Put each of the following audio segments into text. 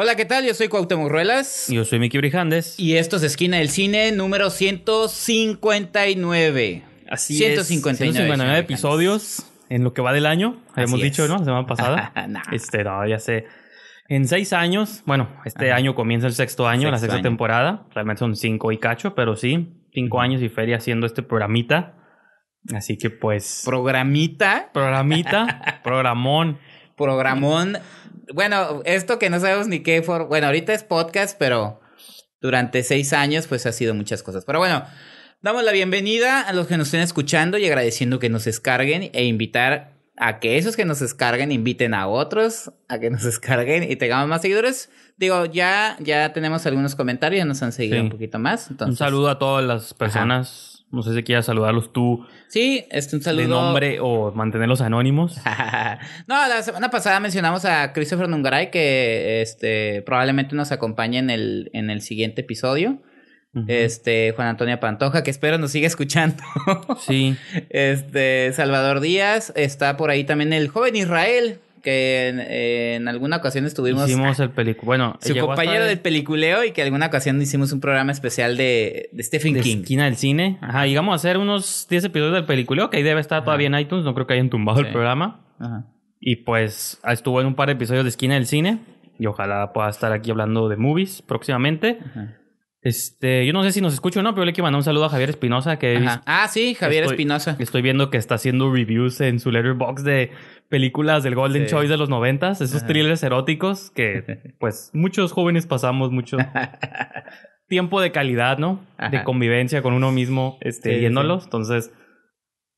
Hola, ¿qué tal? Yo soy Cuauhtémoc Ruelas. Yo soy Miki Brijandes. Y esto es Esquina del Cine número 159. Así 159, es. 159 episodios en lo que va del año. Hemos dicho, ¿no? La semana pasada. Este, no, ya sé. En seis años, bueno, este año comienza el sexto año, la sexta temporada. Realmente son cinco y cacho, pero sí, cinco años y feria haciendo este programita. Así que pues. Programita. Programita. programón programón bueno, esto que no sabemos ni qué for... Bueno, ahorita es podcast, pero durante seis años pues ha sido muchas cosas. Pero bueno, damos la bienvenida a los que nos estén escuchando y agradeciendo que nos descarguen e invitar a que esos que nos descarguen inviten a otros a que nos descarguen y tengamos más seguidores. Digo, ya, ya tenemos algunos comentarios, nos han seguido un poquito más. Un saludo a todas las personas. No sé si quieras saludarlos tú. Sí, este un saludo. De nombre o mantenerlos anónimos. no, la semana pasada mencionamos a Christopher Nungaray que este, probablemente nos acompañe en el, en el siguiente episodio. Este, Juan Antonio Pantoja, que espero nos siga escuchando. sí. Este, Salvador Díaz, está por ahí también el joven Israel, que en, alguna ocasión estuvimos. Hicimos el película. Bueno, su compañero del peliculeo y que alguna ocasión hicimos un programa especial de, de Stephen de King. Esquina del cine. Ajá, y vamos a hacer unos 10 episodios del peliculeo, que ahí debe estar todavía en iTunes. No creo que hayan tumbado el programa. Ajá. Y pues estuvo en un par de episodios de Esquina del cine. Y ojalá pueda estar aquí hablando de movies próximamente. Ajá. Este, yo no sé si nos escucha o no, pero le quiero mandar un saludo a Javier Espinosa que es... Ah, sí, Javier Espinosa. Estoy viendo que está haciendo reviews en su letterbox de películas del Golden Choice de los noventas, esos thrillers eróticos que pues muchos jóvenes pasamos mucho tiempo de calidad, ¿no? De convivencia con uno mismo este, entonces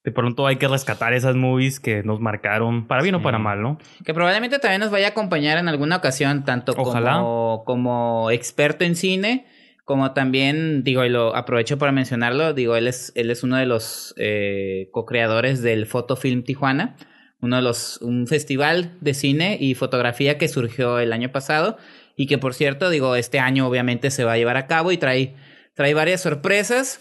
de pronto hay que rescatar esas movies que nos marcaron para bien o para mal, ¿no? Que probablemente también nos vaya a acompañar en alguna ocasión, tanto Como, como experto en cine como también, digo, y lo aprovecho para mencionarlo, digo, él es, él es uno de los eh, co-creadores del Fotofilm Tijuana, uno de los, un festival de cine y fotografía que surgió el año pasado y que por cierto, digo, este año obviamente se va a llevar a cabo y trae, trae varias sorpresas.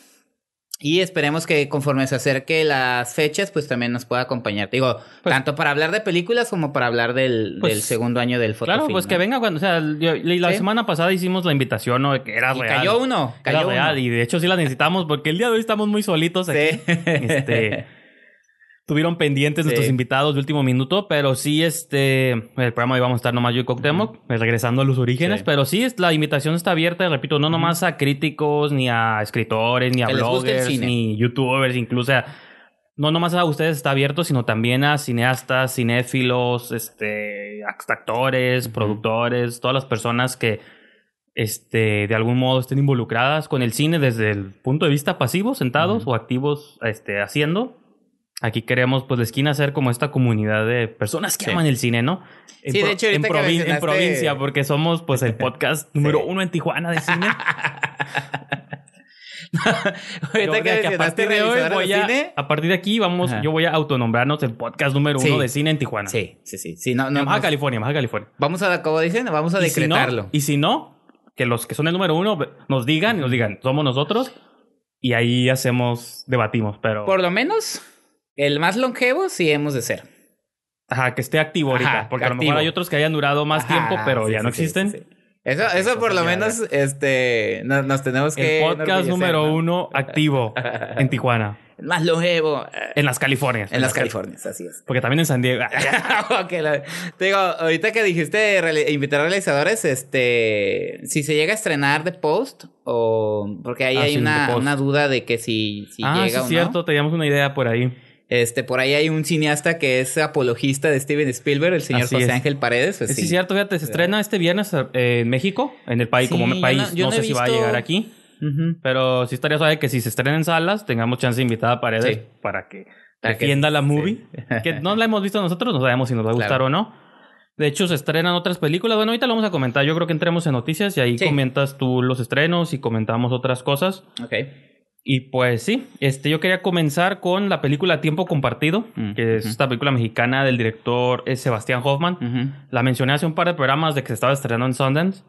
Y esperemos que conforme se acerque las fechas, pues también nos pueda acompañar. Digo, pues- tanto para hablar de películas como para hablar del, pues, segundo año del fotofilm. Claro, pues que venga cuando, o sea, la semana pasada hicimos la invitación, ¿no? Que era real. Cayó uno, cayó real. Y de hecho sí la necesitamos porque el día de hoy estamos muy solitos aquí. Sí. Este, tuvieron pendientes de nuestros invitados de último minuto, pero sí, este, el programa vamos a estar nomás yo y Coctemoc, eh, regresando a los orígenes, pero sí, la invitación está abierta, repito, no nomás a críticos, ni a escritores, ni a bloggers, ni youtubers, incluso a, no nomás a ustedes está abierto, sino también a cineastas, cinéfilos, este, actores, productores, todas las personas que este, de algún modo estén involucradas con el cine desde el punto de vista pasivo, sentados o activos este, haciendo Aquí queremos, pues, la esquina ser como esta comunidad de personas que aman el cine, ¿no? En sí, de hecho, en, provincia, porque somos, pues, el podcast número uno en Tijuana de cine. ahorita que, a partir de hoy voy a, a partir de aquí vamos, yo voy a autonombrarnos el podcast número uno de cine en Tijuana. Sí, sí, sí. sí no, California, Baja California, California. Vamos a, como dicen, vamos a decretarlo. y si no, que los que son el número uno nos digan nos digan, somos nosotros y ahí hacemos, debatimos, pero... Por lo menos el más longevo sí hemos de ser. Ajá, que esté activo ahorita. porque a lo mejor hay otros que hayan durado más tiempo, pero ya no existen. eso, eso por lo menos este, nos, tenemos que. El podcast número uno activo en Tijuana. El más longevo. En las Californias. En, las, Californias, así es. Porque también en San Diego. te digo, ahorita que dijiste invitar a realizadores, este, si se llega a estrenar de Post o. Porque ahí ah, hay una, duda de que si, si ah, llega o no. cierto, teníamos una idea por ahí. Este, por ahí hay un cineasta que es apologista de Steven Spielberg, el señor José Ángel Paredes. Pues es cierto, fíjate, se estrena este viernes eh, en México, en el país, como mi país, no, sé si va a llegar aquí. Pero sí estaría suave que si se estrena en salas, tengamos chance de invitar a Paredes para que entienda la movie. que no la hemos visto nosotros, no sabemos si nos va a gustar o no. De hecho, se estrenan otras películas. Bueno, ahorita lo vamos a comentar. Yo creo que entremos en noticias y ahí comentas tú los estrenos y comentamos otras cosas. Ok. Y pues sí, este, yo quería comenzar con la película Tiempo Compartido, mm, que es esta película mexicana del director eh, Sebastián Hoffman. La mencioné hace un par de programas de que se estaba estrenando en Sundance.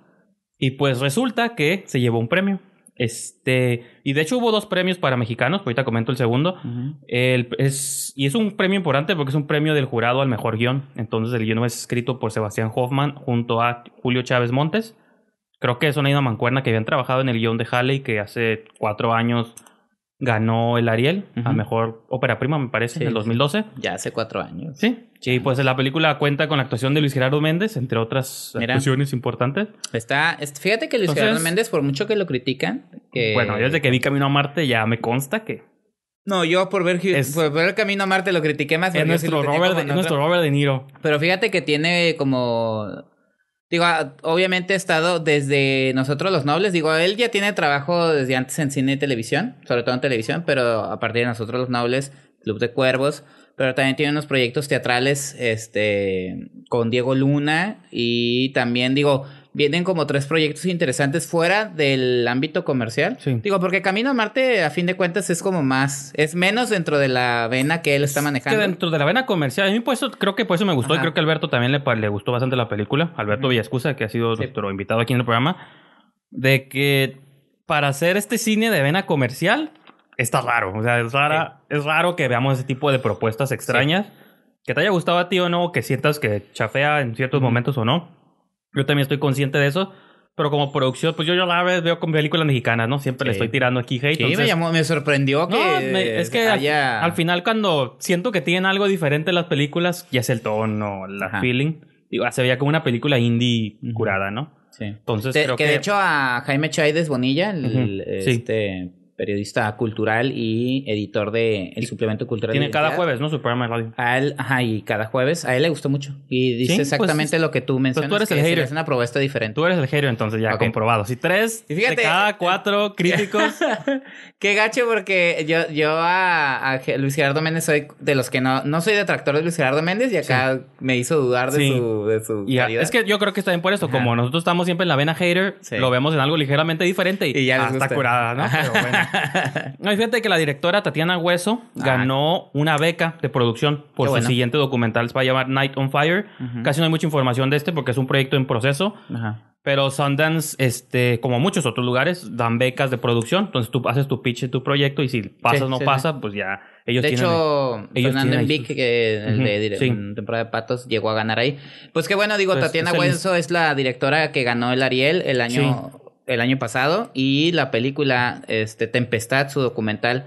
Y pues resulta que se llevó un premio. Este, y de hecho hubo dos premios para mexicanos, ahorita comento el segundo. y es un premio importante porque es un premio del jurado al mejor guión. Entonces el guión es escrito por Sebastián Hoffman junto a Julio Chávez Montes creo que es una ida mancuerna que habían trabajado en el guión de Halley, que hace cuatro años ganó el Ariel a mejor ópera prima, me parece, en el 2012. Ya hace cuatro años. Sí. Sí, pues la película cuenta con la actuación de Luis Gerardo Méndez, entre otras Mira, importantes. Está, fíjate que Luis Gerardo Méndez, por mucho que lo critican, que... Bueno, desde que vi Camino a Marte ya me consta que... No, yo por ver, Camino a Marte lo critiqué más. Es nuestro Robert De Niro. Pero fíjate que tiene como Digo, ah, obviamente ha estado desde nosotros los nobles. Digo, él ya tiene trabajo desde antes en cine y televisión, sobre todo en televisión, pero a partir de nosotros los nobles, Club de Cuervos, pero también tiene unos proyectos teatrales este, con Diego Luna y también, digo, vienen como tres proyectos interesantes fuera del ámbito comercial. Digo, porque Camino a Marte, a fin de cuentas, es como más, es menos dentro de la vena que él está manejando. dentro de la vena comercial, a mí por eso, creo que por eso me gustó y creo que a Alberto también le, le gustó bastante la película. Alberto Villascusa, que ha sido nuestro invitado aquí en el programa, de que para hacer este cine de vena comercial está raro. O sea, es, es raro que veamos ese tipo de propuestas extrañas. Que te haya gustado a ti o no, que sientas que chafea en ciertos momentos o no yo también estoy consciente de eso. Pero como producción, pues yo, la vez veo con películas mexicanas, ¿no? Siempre le estoy tirando aquí hate. Sí, me, llamó, me sorprendió que. es que al, final, cuando siento que tienen algo diferente las películas, ya es el tono, la feeling. Digo, se veía como una película indie curada, ¿no? Sí. Entonces, creo que, de hecho, a Jaime Chaides Bonilla, el, este periodista cultural y editor de el suplemento cultural. Tiene cada jueves, ¿no? Su programa de radio. A él, ajá, y cada jueves, a él le gustó mucho. Y dice pues, exactamente lo que tú mencionas. tú eres el hater. Es una propuesta diferente. Tú eres el entonces ya comprobado. Si tres y fíjate, cada eh, cuatro críticos. Qué gacho, porque yo, yo a, Luis Gerardo Méndez soy de los que no, no soy detractor de Luis Gerardo Méndez y acá me hizo dudar de su, de su calidad. Es que yo creo que está bien por esto Como nosotros estamos siempre en la vena hater, lo vemos en algo ligeramente diferente y, ya está curada, ¿no? Pero bueno. no, fíjate que la directora Tatiana Hueso ah. ganó una beca de producción por el su siguiente documental. Se va a llamar Night on Fire. Casi no hay mucha información de este porque es un proyecto en proceso. Pero Sundance, este, como muchos otros lugares, dan becas de producción. Entonces tú haces tu pitch de tu proyecto y si pasas o no pasa, pues ya ellos de hecho, Fernando el de temporada de Patos, llegó a ganar ahí. Pues qué bueno, digo, pues, Tatiana Hueso es la directora que ganó el Ariel el año el año pasado y la película este, Tempestad, su documental,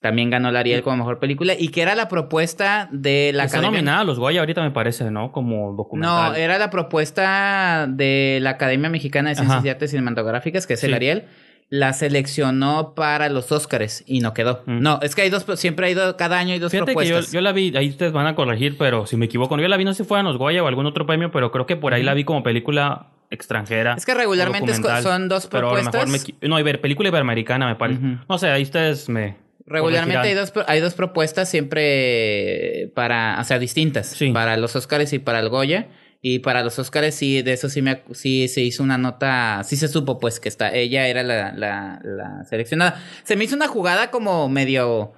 también ganó la Ariel como mejor película y que era la propuesta de la Está nominada a los Guayas ahorita me parece, ¿no? Como documental. No, era la propuesta de la Academia Mexicana de Ciencias y Artes Cinematográficas, que es el Ariel, la seleccionó para los Oscars y no quedó. Mm. No, es que hay dos, siempre hay dos, cada año hay dos Fíjate propuestas. Que yo, la vi, ahí ustedes van a corregir, pero si me equivoco, yo la vi no sé si fue a los Guayas o algún otro premio, pero creo que por ahí la vi como película extranjera. Es que regularmente son dos propuestas. Pero no, iber, película iberoamericana me parece. No sé, ahí ustedes me... Regularmente hay dos, hay dos propuestas siempre para, o sea, distintas. Para los Oscars y para el Goya. Y para los Oscars sí, de eso sí, me, sí se hizo una nota, sí se supo pues que está, ella era la seleccionada. Se me hizo una jugada como medio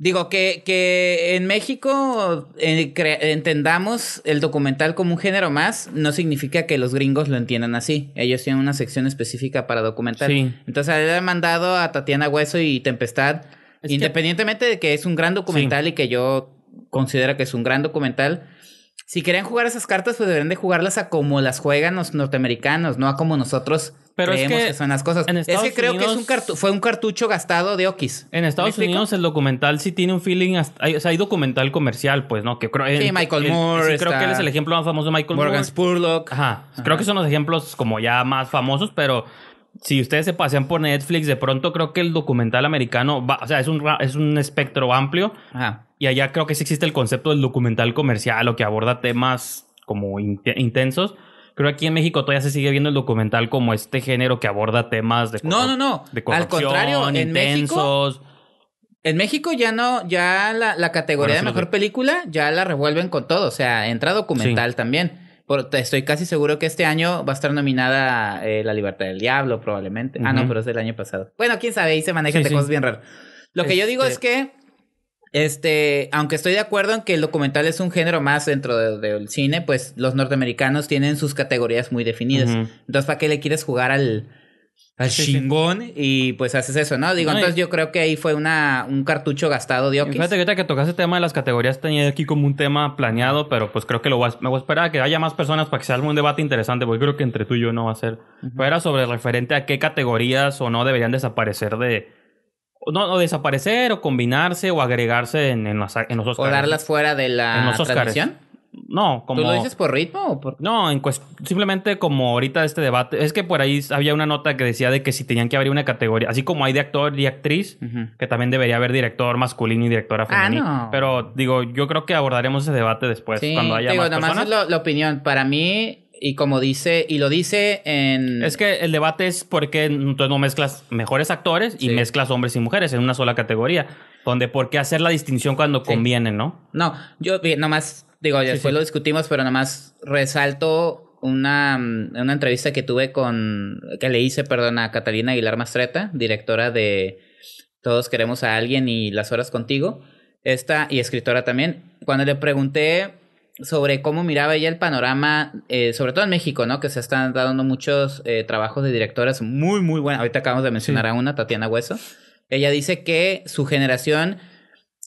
Digo, que, que en México eh, entendamos el documental como un género más, no significa que los gringos lo entiendan así. Ellos tienen una sección específica para documental. Sí. Entonces, han mandado a Tatiana Hueso y Tempestad, independientemente de que es un gran documental y que yo considero que es un gran documental, si querían jugar esas cartas, pues deberían de jugarlas a como las juegan los norteamericanos, no a como nosotros Pero creemos que, son las cosas. es que creo que es un fue un cartucho gastado de Okis. En Estados Unidos el documental sí tiene un feeling, o sea, hay documental comercial, pues, ¿no? Que creo, sí, Michael Moore. creo que él es el ejemplo más famoso de Michael Moore. Morgan Spurlock. Ajá. Creo que son los ejemplos como ya más famosos, pero si ustedes se pasean por Netflix, de pronto creo que el documental americano o sea, es un, es un espectro amplio. Y allá creo que sí existe el concepto del documental comercial o que aborda temas como intensos. Creo que aquí en México todavía se sigue viendo el documental como este género que aborda temas de No, no, no. Al contrario, en intensos. En México ya no, ya la, categoría de mejor película ya la revuelven con todo. O sea, entra documental también estoy casi seguro que este año va a estar nominada eh, La Libertad del Diablo, probablemente. Ah, no, pero es del año pasado. Bueno, quién sabe, ahí se manejan de cosas bien raras. Lo que yo digo es este que, este, aunque estoy de acuerdo en que el documental es un género más dentro del cine, pues los norteamericanos tienen sus categorías muy definidas. Entonces, ¿para qué le quieres jugar al, al chingón y pues haces eso, ¿no? Digo, entonces yo creo que ahí fue una, un cartucho gastado de Fíjate que ahorita que tocaste el tema de las categorías tenía aquí como un tema planeado, pero pues creo que lo me voy a esperar a que haya más personas para que sea un debate interesante, porque creo que entre tú y yo no va a ser. Pero era sobre referente a qué categorías o no deberían desaparecer de... No, o desaparecer o combinarse o agregarse en, en, los Oscars. O darlas fuera de la en no, como. ¿Tú lo dices por ritmo o por.? No, simplemente como ahorita este debate. Es que por ahí había una nota que decía de que si tenían que abrir una categoría. Así como hay de actor y actriz, que también debería haber director masculino y directora ah, femenina. Pero digo, yo creo que abordaremos ese debate después, sí, cuando haya digo, nomás personas. Es la opinión. Para mí, y como dice, y lo dice en... Es que el debate es qué entonces no mezclas mejores actores y mezclas hombres y mujeres en una sola categoría, donde por qué hacer la distinción cuando conviene, ¿no? No, yo nomás Digo, después lo discutimos, pero nada más resalto mm, una, entrevista que tuve con, que le hice, perdón, a Catalina Aguilar Mastreta, directora de Todos queremos a alguien y Las horas contigo, esta y escritora también, cuando le pregunté sobre cómo miraba ella el panorama, eh, sobre todo en México, ¿no? Que se están dando muchos eh, trabajos de directoras muy, muy buenas. Ahorita acabamos de mencionar a una, Tatiana Hueso. Ella dice que su generación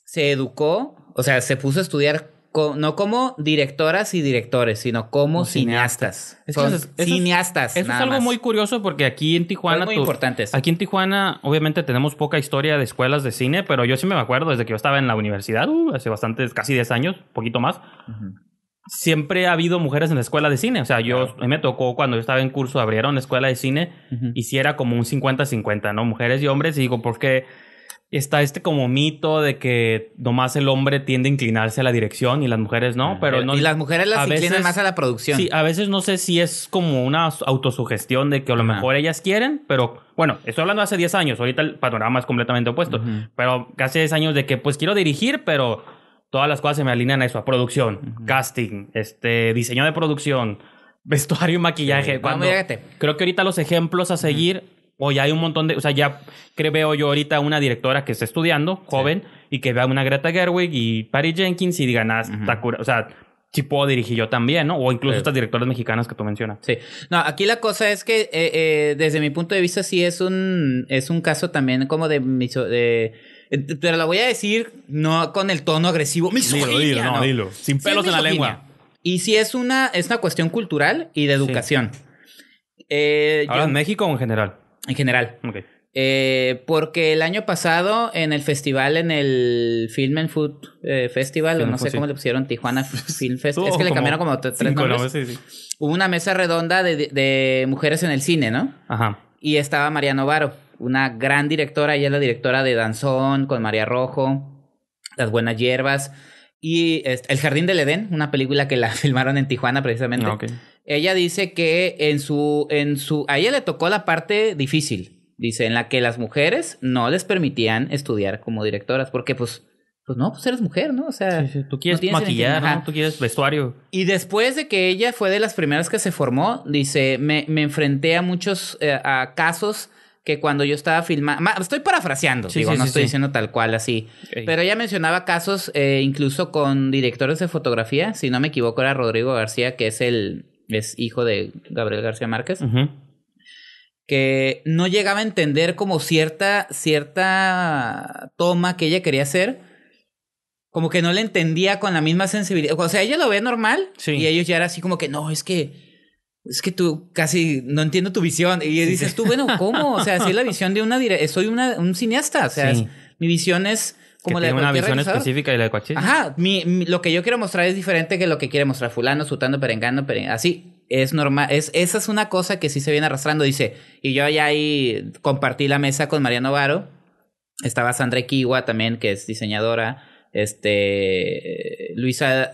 se educó, o sea, se puso a estudiar no como directoras y directores, sino como, cineastas. cineastas. Es Son eso, cineastas. es algo muy curioso porque aquí en Tijuana. Muy importante importantes. Aquí en Tijuana, obviamente, tenemos poca historia de escuelas de cine, pero yo sí me acuerdo desde que yo estaba en la universidad, uh, hace bastantes, casi 10 años, poquito más. siempre ha habido mujeres en la escuela de cine. O sea, yo a mí me tocó cuando yo estaba en curso, abrieron la escuela de cine hiciera y si era como un 50-50, ¿no? Mujeres y hombres. Y digo, ¿por qué...? está este como mito de que nomás el hombre tiende a inclinarse a la dirección y las mujeres no, ah. pero no. Y las mujeres las inclinan más a la producción. Sí, a veces no sé si es como una autosugestión de que a lo mejor ellas quieren, pero bueno, estoy hablando hace 10 años, ahorita el panorama es completamente opuesto, pero hace 10 años de que pues quiero dirigir, pero todas las cosas se me alinean a eso, a producción, casting, este diseño de producción, vestuario y maquillaje. Cuando, creo que ahorita los ejemplos a seguir o ya hay un montón de, o sea, ya creo, veo yo ahorita una directora que está estudiando, joven, y que vea una Greta Gerwig y Patty Jenkins y diga nada. Ah, o sea, si puedo dirigir yo también, ¿no? O incluso estas directoras mexicanas que tú mencionas. Sí. No, aquí la cosa es que eh, eh, desde mi punto de vista sí es un, es un caso también como de... de eh, pero la voy a decir no con el tono agresivo. no, dilo. Sin pelos en la lengua. Y sí es una, es una cuestión cultural y de educación. Ahora en México en general. En general. Eh, porque el año pasado en el festival, en el Film and Food eh, Festival, o no sé cómo le pusieron, Tijuana Film Festival, es que le cambiaron como, tres nombres. Hubo una mesa redonda de, mujeres en el cine, ¿no? Ajá. Y estaba María Novaro, una gran directora, ella es la directora de Danzón, con María Rojo, Las Buenas Hierbas, y este, El Jardín del Edén, una película que la filmaron en Tijuana precisamente. Ah, ella dice que en su, en su, a ella le tocó la parte difícil, dice, en la que las mujeres no les permitían estudiar como directoras, porque pues, pues no, pues eres mujer, ¿no? O sea, tú quieres maquillaje maquillar, Tú quieres vestuario. Y después de que ella fue de las primeras que se formó, dice, me, me enfrenté a muchos eh, a casos que cuando yo estaba filmando, estoy parafraseando, digo, no estoy diciendo tal cual así, pero ella mencionaba casos eh, incluso con directores de fotografía, si no me equivoco era Rodrigo García, que es el, es hijo de Gabriel García Márquez, que no llegaba a entender como cierta, cierta toma que ella quería hacer, como que no le entendía con la misma sensibilidad. O sea, ella lo ve normal y ellos ya era así como que, no, es que... Es que tú casi no entiendo tu visión. Y dices tú, bueno, ¿cómo? O sea, si la visión de una... Soy un cineasta. O sea, mi visión es que tiene una visión específica y la de Ajá, lo que yo quiero mostrar es diferente que lo que quiere mostrar fulano, sutando, perengano, así. Es normal, es, esa es una cosa que sí se viene arrastrando, dice. Y yo allá ahí compartí la mesa con Mariano Varo. Estaba Sandra Kiwa también, que es diseñadora. Este, Luisa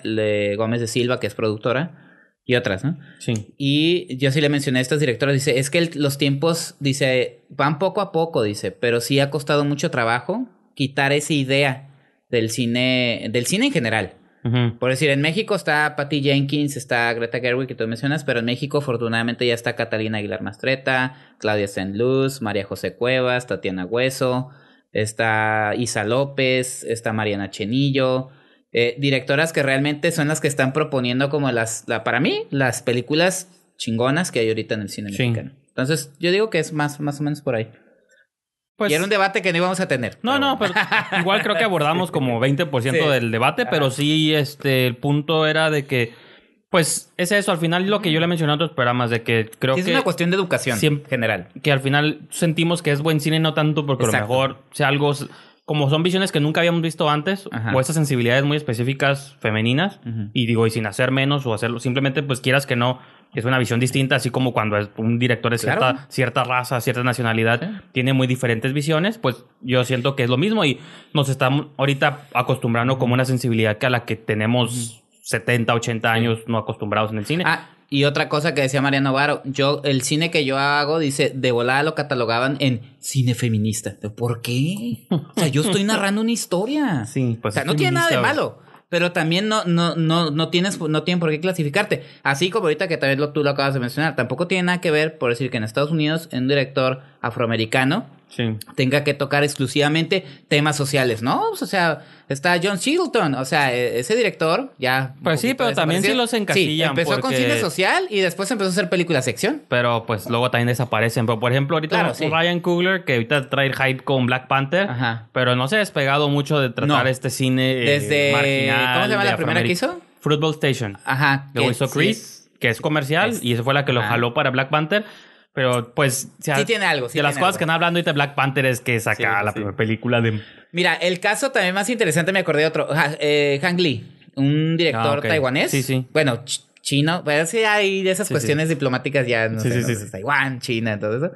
Gómez de Silva, que es productora y otras, ¿no? Sí. Y yo sí le mencioné a estas directoras, dice, es que los tiempos, dice, van poco a poco, dice, pero sí ha costado mucho trabajo quitar esa idea del cine, del cine en general. Por decir, en México está Patty Jenkins, está Greta Gerwig que tú mencionas, pero en México afortunadamente ya está Catalina Aguilar Mastreta, Claudia Luz... María José Cuevas, Tatiana Hueso, está Isa López, está Mariana Chenillo, eh, directoras que realmente son las que están proponiendo como las, para mí, las películas chingonas que hay ahorita en el cine mexicano. Entonces, yo digo que es más, más o menos por ahí. Pues y era un debate que no íbamos a tener. No, no, pero igual creo que abordamos como 20% del debate, pero sí, este, el punto era de que, pues, es eso, al final lo que yo le he mencionado en otros programas, de que creo que... Es una cuestión de educación general. Que al final sentimos que es buen cine, no tanto porque a lo mejor sea algo... Como son visiones que nunca habíamos visto antes, o esas sensibilidades muy específicas femeninas, y digo, y sin hacer menos o hacerlo, simplemente pues quieras que no, es una visión distinta, así como cuando un director es cierta, raza, cierta nacionalidad, tiene muy diferentes visiones, pues yo siento que es lo mismo y nos estamos ahorita acostumbrando como una sensibilidad que a la que tenemos 70, 80 años no acostumbrados en el cine. Ah, y otra cosa que decía Mariano Varo, yo, el cine que yo hago, dice, de volada lo catalogaban en cine feminista. ¿Por qué? O sea, yo estoy narrando una historia. Sí, pues. O sea, no tiene nada de malo pero también no, no, no, no tienes, no tienen por qué clasificarte. Así como ahorita que tal vez lo, tú lo acabas de mencionar, tampoco tiene nada que ver por decir que en Estados Unidos, en un director afroamericano, tenga que tocar exclusivamente temas sociales, ¿no? Pues, o sea, está John Singleton, o sea, e-, ese director ya... Pues sí, pero también sí los encasillan. Sí, empezó con cine social y después empezó a hacer películas sección. Pero pues luego también desaparecen. Pero por ejemplo, ahorita Ryan Coogler, que ahorita trae hype con Black Panther, pero no se ha despegado mucho de tratar este cine marginal. Eh, ¿Cómo se llama la primera que hizo? Football Station. Ajá. Luego hizo Chris, que es comercial, y esa fue la que lo jaló para Black Panther. Pero pues. sí tiene algo. de las cosas que están hablando ahorita Black Panther es que saca la primera película de. Mira, el caso también más interesante me acordé de otro. eh, Hang Lee, un director ah, taiwanés. Sí, sí. Bueno, chino. Pues sí, hay de esas cuestiones diplomáticas ya. sí, sí, sí, Taiwán, China, todo eso.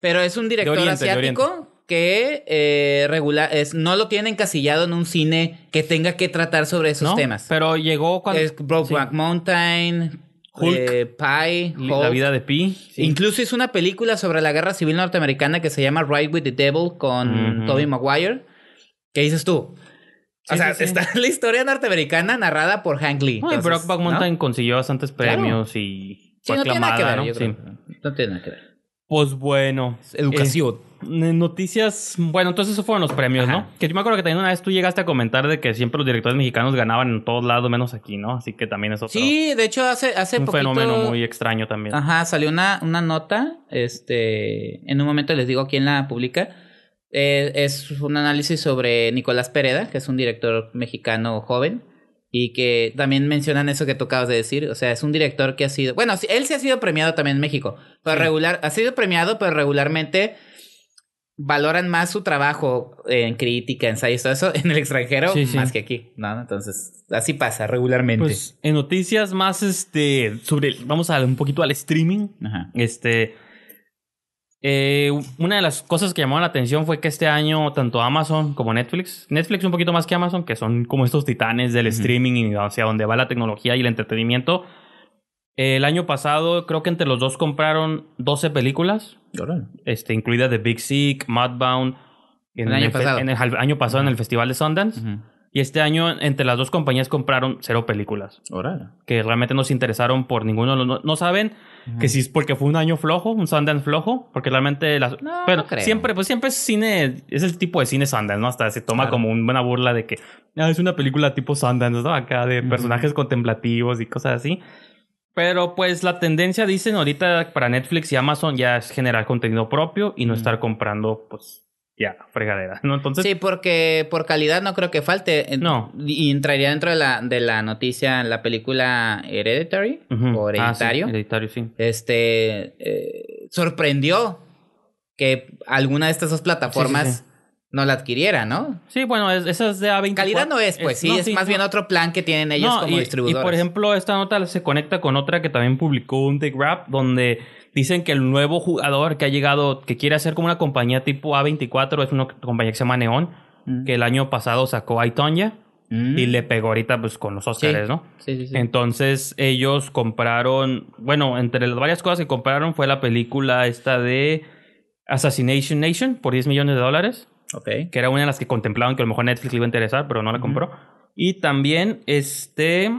Pero es un director asiático que eh, regular, es, no lo tiene encasillado en un cine que tenga que tratar sobre esos no, temas. Pero llegó cuando. Es Brokeback Mountain eh, La vida de Pi. Incluso hizo una película sobre la guerra civil norteamericana que se llama Ride with the Devil con toby Maguire. ¿Qué dices tú? o sea, está la historia norteamericana narrada por Hank Lee. Brock Back Mountain consiguió bastantes premios y fue no tiene nada que ver, tiene que ver. Pues bueno, educación noticias. Bueno, entonces eso fueron los premios, ¿no? Que yo me acuerdo que también una vez tú llegaste a comentar de que siempre los directores mexicanos ganaban en todos lados, menos aquí, ¿no? Así que también eso. Sí, de hecho, hace, hace un fenómeno muy extraño también. Ajá, salió una, una nota. Este. En un momento les digo quién la publica. Eh, es un análisis sobre Nicolás Pereda, que es un director mexicano joven. Y que también mencionan eso que tocabas de decir. O sea, es un director que ha sido. Bueno, él sí ha sido premiado también en México. Pero regular. Ha sido premiado, pero regularmente valoran más su trabajo en crítica, ensayos, todo eso en el extranjero más que aquí, ¿no? Entonces, así pasa regularmente. Pues, en noticias más, este, sobre, vamos a un poquito al streaming. Este, eh, una de las cosas que llamó la atención fue que este año tanto Amazon como Netflix, Netflix un poquito más que Amazon, que son como estos titanes del streaming y hacia donde va la tecnología y el entretenimiento, el año pasado, creo que entre los dos compraron 12 películas. Este, incluida The Big Sick, Mudbound. En el, año pasado. En el año pasado en el Festival de Sundance. Y este año, entre las dos compañías compraron cero películas. Que realmente no se interesaron por ninguno. No, saben que si es porque fue un año flojo, un Sundance flojo. Porque realmente las. pero siempre, pues siempre es cine. Es el tipo de cine Sundance, ¿no? Hasta se toma como una burla de que ah, es una película tipo Sundance, Acá de personajes contemplativos y cosas así. Pero pues la tendencia, dicen ahorita para Netflix y Amazon, ya es generar contenido propio y no estar comprando, pues, ya, fregadera, ¿no? Entonces... Sí, porque por calidad no creo que falte. No. Y entraría dentro de la, de la noticia la película Hereditary, o ah, Hereditario. sí. Hereditario, sí. Este, eh, sorprendió que alguna de estas dos plataformas no la adquiriera, ¿no? Sí, bueno, esa es de A24. Calidad no es, pues sí, es más bien otro plan que tienen ellos como y, Y por ejemplo, esta nota se conecta con otra que también publicó un The Grab, donde dicen que el nuevo jugador que ha llegado, que quiere hacer como una compañía tipo A24, es una compañía que se llama Neon, mm. que el año pasado sacó a Itonia mm. Y le pegó ahorita pues con los Oscars, ¿no? Sí, sí, sí. Entonces ellos compraron, bueno, entre las varias cosas que compraron fue la película esta de Assassination Nation por 10 millones de dólares. Okay. Que era una de las que contemplaban que a lo mejor Netflix iba a interesar, pero no la compró. Y también, este.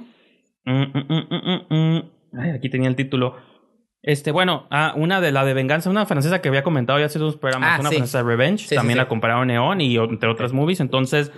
Mm, mm, mm, aquí tenía el título. Este, bueno, ah, una de la de venganza, una francesa que había comentado ya hace unos programas, ah, una francesa de Revenge, también la compraron Neon y entre otras movies. Entonces,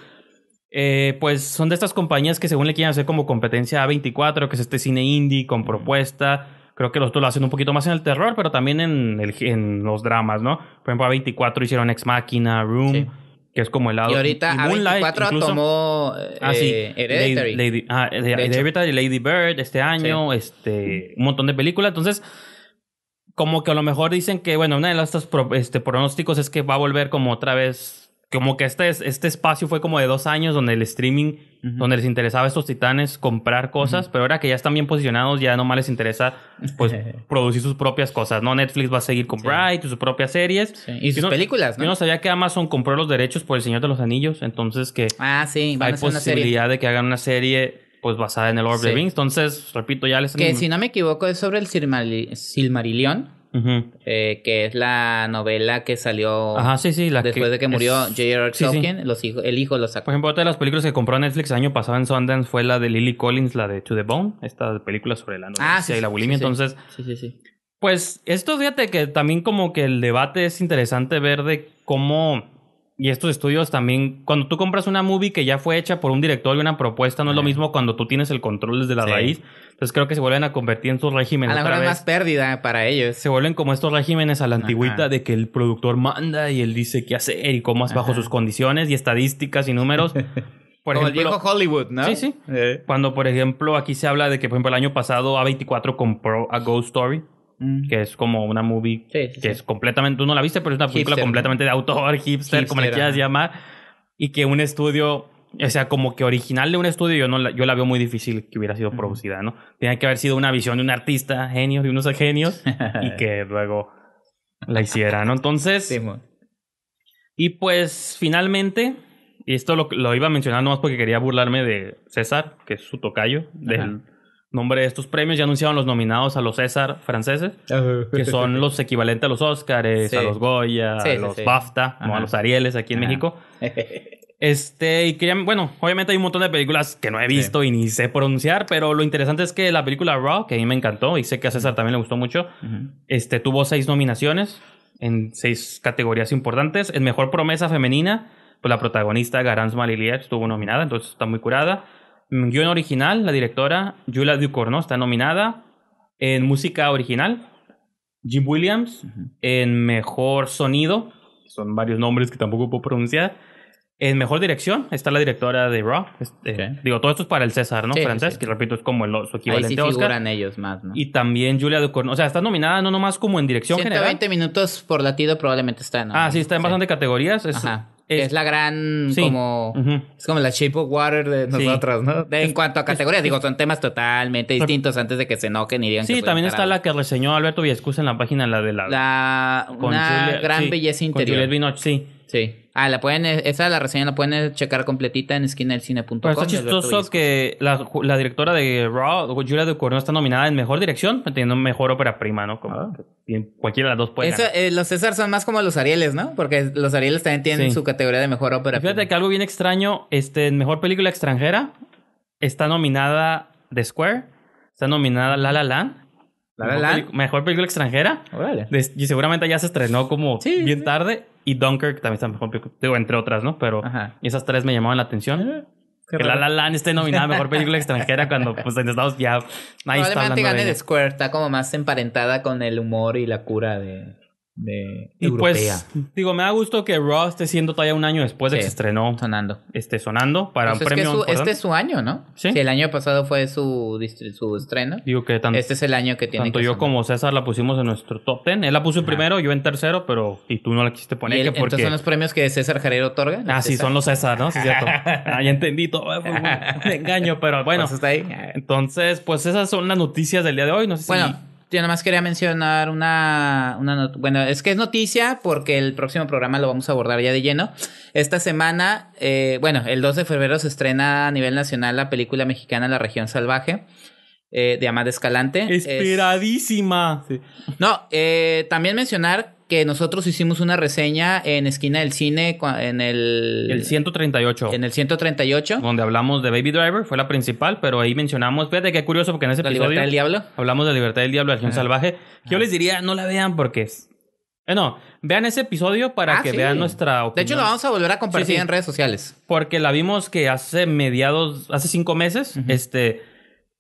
eh, pues son de estas compañías que según le quieren hacer como competencia a 24, que es este cine indie con propuesta Creo que los dos lo hacen un poquito más en el terror, pero también en, el, los dramas, ¿no? Por ejemplo, A24 hicieron Ex Machina, Room, que es como el lado... Y ahorita A24 tomó ah, eh, Hereditary. Lady, ah, Lady Bird este año, este, un montón de películas. Entonces, como que a lo mejor dicen que, bueno, una de las este, pronósticos es que va a volver como otra vez como que este, este espacio fue como de dos años donde el streaming, donde les interesaba a estos titanes comprar cosas, pero ahora que ya están bien posicionados, ya no nomás les interesa pues producir sus propias cosas, ¿no? Netflix va a seguir con Bright, sus propias series. Y, sus películas, ¿no? Yo no sabía que Amazon compró los derechos por El Señor de los Anillos, entonces que ah, sí, hay a posibilidad una serie. de que hagan una serie pues basada en el Lord of the Rings. Entonces, repito, ya les... Que si no me equivoco es sobre el Silmarillion eh, que es la novela que salió después de que murió J.R.R. Los el hijo lo sacó. Por ejemplo, otra de las películas que compró Netflix el año pasado en Sundance fue la de Lily Collins, la de To the Bone, esta película sobre la anorexia y la bulimia, entonces... Pues esto, fíjate que también como que el debate es interesante ver de cómo y estos estudios también, cuando tú compras una movie que ya fue hecha por un director y una propuesta, no es lo mismo cuando tú tienes el control desde la raíz. Entonces creo que se vuelven a convertir en sus regímenes. A la más pérdida para ellos. Se vuelven como estos regímenes a la antigüita de que el productor manda y él dice qué hacer y cómo bajo sus condiciones y estadísticas y números. Por ejemplo, el Hollywood, ¿no? Sí, sí. Eh. Cuando, por ejemplo, aquí se habla de que, por ejemplo, el año pasado A24 compró a Ghost Story. Mm. que es como una movie que es completamente, tú no la viste, pero es una película completamente de autor, hipster, como le quieras llamar, y que un estudio, o sea, como que original de un estudio, yo, no la, yo la veo muy difícil que hubiera sido producida, ¿no? Tiene que haber sido una visión de un artista, genio, de unos genios, y que luego la hiciera, ¿no? Entonces, y pues finalmente, y esto lo, lo, iba a mencionar nomás porque quería burlarme de César, que es su tocayo, del nombre de estos premios. Ya anunciaron los nominados a los César franceses, que son los equivalentes a los Oscars, a los Goya, a los BAFTA, a los Arieles aquí en México. Este, y bueno, obviamente hay un montón de películas que no he visto y ni sé pronunciar, pero lo interesante es que la película Raw, que a mí me encantó y sé que a César también le gustó mucho, este, tuvo seis nominaciones en seis categorías importantes. En Mejor Promesa Femenina, pues la protagonista Garance Malilier estuvo nominada, entonces está muy curada. Guión original, la directora Julia Ducournau está nominada. En música original, Jim Williams. En mejor sonido, son varios nombres que tampoco puedo pronunciar. En mejor dirección está la directora de Raw. Este, digo, todo esto es para el César, ¿no? Sí, Francés, que repito, es como el, su equivalente Ahí sí figuran ellos más, ¿no? Y también Julia Ducournau. O sea, está nominada no nomás como en dirección general. 120 minutos por latido probablemente está, ¿no? Ah, sí, está en bastante categorías. Ajá. Es, la gran, como, es como la Shape of Water de nosotros, ¿no? en cuanto a categorías, digo, son temas totalmente distintos antes de que se noquen y digan Sí, también está la que reseñó Alberto Villescusa en la página, la de la... La, gran belleza interior. Con Juliette sí. Sí. Ah, la pueden, eh, esa la reseña la pueden checar completita en esquina del Pero está chistoso que pues, la, directora de Raw, Julia de está nominada en mejor dirección, teniendo mejor ópera prima, ¿no? Como ah. cualquiera de las dos puede. Eh, los César son más como los Arieles, ¿no? Porque los Arieles también tienen su categoría de mejor ópera fíjate prima. Fíjate que algo bien extraño, este, en mejor película extranjera está nominada The Square, está nominada La La Land la la Land. mejor película extranjera. y seguramente ya se estrenó como bien tarde. Y Dunkirk también está mejor película. Digo, entre otras, ¿no? Pero esas tres me llamaban la atención. Eh, que La La Land esté nominada a Mejor Película Extranjera cuando pues en Estados ya nadie está hablando de, Square. Está como más emparentada con el humor y la cura de y pues digo me da gusto que Raw esté siendo todavía un año después de que estrenó sonando esté sonando para pues un premio este es su año no ¿Sí? si el año pasado fue su, su estreno digo que tanto, este es el año que tiene tanto yo como César la pusimos en nuestro top ten él la puso en primero yo en tercero pero y tú no la quisiste poner son los premios que César Jarero otorga ah sí son los César no sí, cierto ah, ya entendí todo eh, engaño pero bueno pues entonces pues esas son las noticias del día de hoy no sé bueno, yo nada más quería mencionar una, una bueno, es que es noticia porque el próximo programa lo vamos a abordar ya de lleno. Esta semana, eh, bueno, el 2 de febrero se estrena a nivel nacional la película mexicana La región salvaje. Eh, de Amada Escalante. Esperadísima. No, eh, también mencionar nosotros hicimos una reseña en Esquina del Cine, en el... El 138. En el 138. Donde hablamos de Baby Driver, fue la principal, pero ahí mencionamos, fíjate qué curioso porque en ese episodio... Libertad del Diablo. Hablamos de Libertad del Diablo, Legión Salvaje. yo les ah, diría, no la vean porque es... Eh, no, vean ese episodio para ah, que vean nuestra opinión. De hecho, la vamos a volver a compartir en redes sociales. Porque la vimos que hace mediados, hace cinco meses, este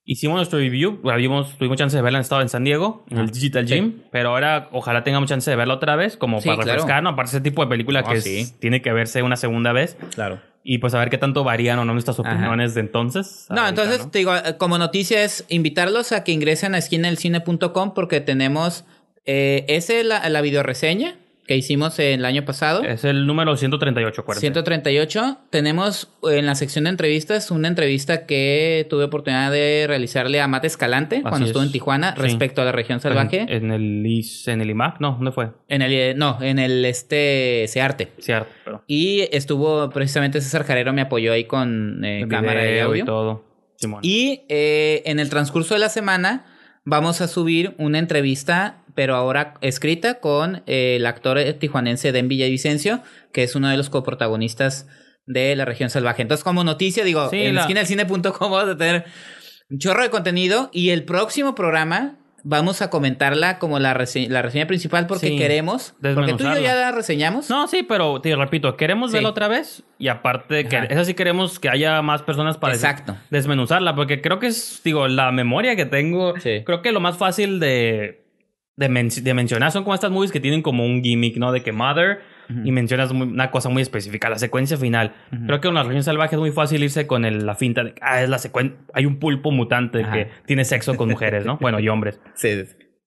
hicimos nuestro review, habíamos, tuvimos chance de verla en estado en San Diego, en el ah, Digital Gym, pero ahora ojalá tengamos chance de verla otra vez, como para refrescar, no, aparte ese tipo de película ah, que sí. tiene que verse una segunda vez. Claro. Y pues a ver qué tanto varían o no nuestras opiniones de entonces. No, entonces te digo, como noticia es invitarlos a que ingresen a esquinaelcine.com porque tenemos eh, ese, la, la videoreseña que hicimos el año pasado. Es el número 138, 40. 138. Tenemos eh, en la sección de entrevistas una entrevista que tuve oportunidad de realizarle a Mate Escalante cuando estuvo en Tijuana respecto a la región salvaje. En, el, en el IMAC, no, ¿dónde fue? En el, eh, no, en el este Searte. Searte, perdón. Y estuvo precisamente César Jarero me apoyó ahí con eh, cámara de audio. Y todo. Y en el transcurso de la semana vamos a subir una entrevista pero ahora escrita con eh, el actor eh, tijuanense Den Villavicencio, que es uno de los coprotagonistas de La Región Salvaje. Entonces, como noticia, digo, en la... cine.com vamos a tener un chorro de contenido y el próximo programa vamos a comentarla como la, reseña principal porque queremos. Porque tú y yo ya la reseñamos. No, sí, pero te repito, queremos verla otra vez y aparte, que eso sí queremos que haya más personas para desmenuzarla porque creo que es, digo, la memoria que tengo, creo que lo más fácil de de, mencionar son como estas movies que tienen como un gimmick, ¿no? De que Mother y mencionas una cosa muy específica, la secuencia final. Creo que en una región salvaje es muy fácil irse con el, la finta de ah, es la secuencia, hay un pulpo mutante que tiene sexo con mujeres, ¿no? bueno, y hombres. Sí,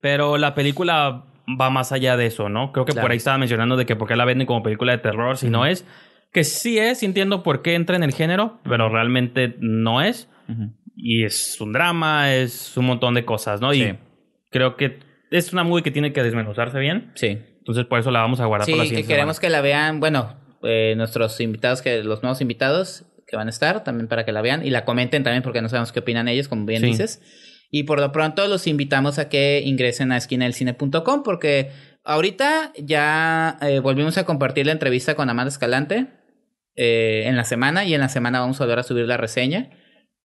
Pero la película va más allá de eso, ¿no? Creo que por ahí estaba mencionando de que por qué la venden como película de terror si no es. Que sí es, entiendo por qué entra en el género, pero realmente no es. Y es un drama, es un montón de cosas, ¿no? Y creo que es una movie que tiene que desmenuzarse bien. Sí. Entonces por eso la vamos a guardar por la siguiente. Que queremos que la vean, bueno, eh, nuestros invitados, que los nuevos invitados que van a estar, también para que la vean y la comenten también porque no sabemos qué opinan ellos, como bien dices. Y por lo pronto los invitamos a que ingresen a esquinaelcine.com porque ahorita ya eh, volvimos a compartir la entrevista con Amanda Escalante eh, en la semana y en la semana vamos a volver a subir la reseña,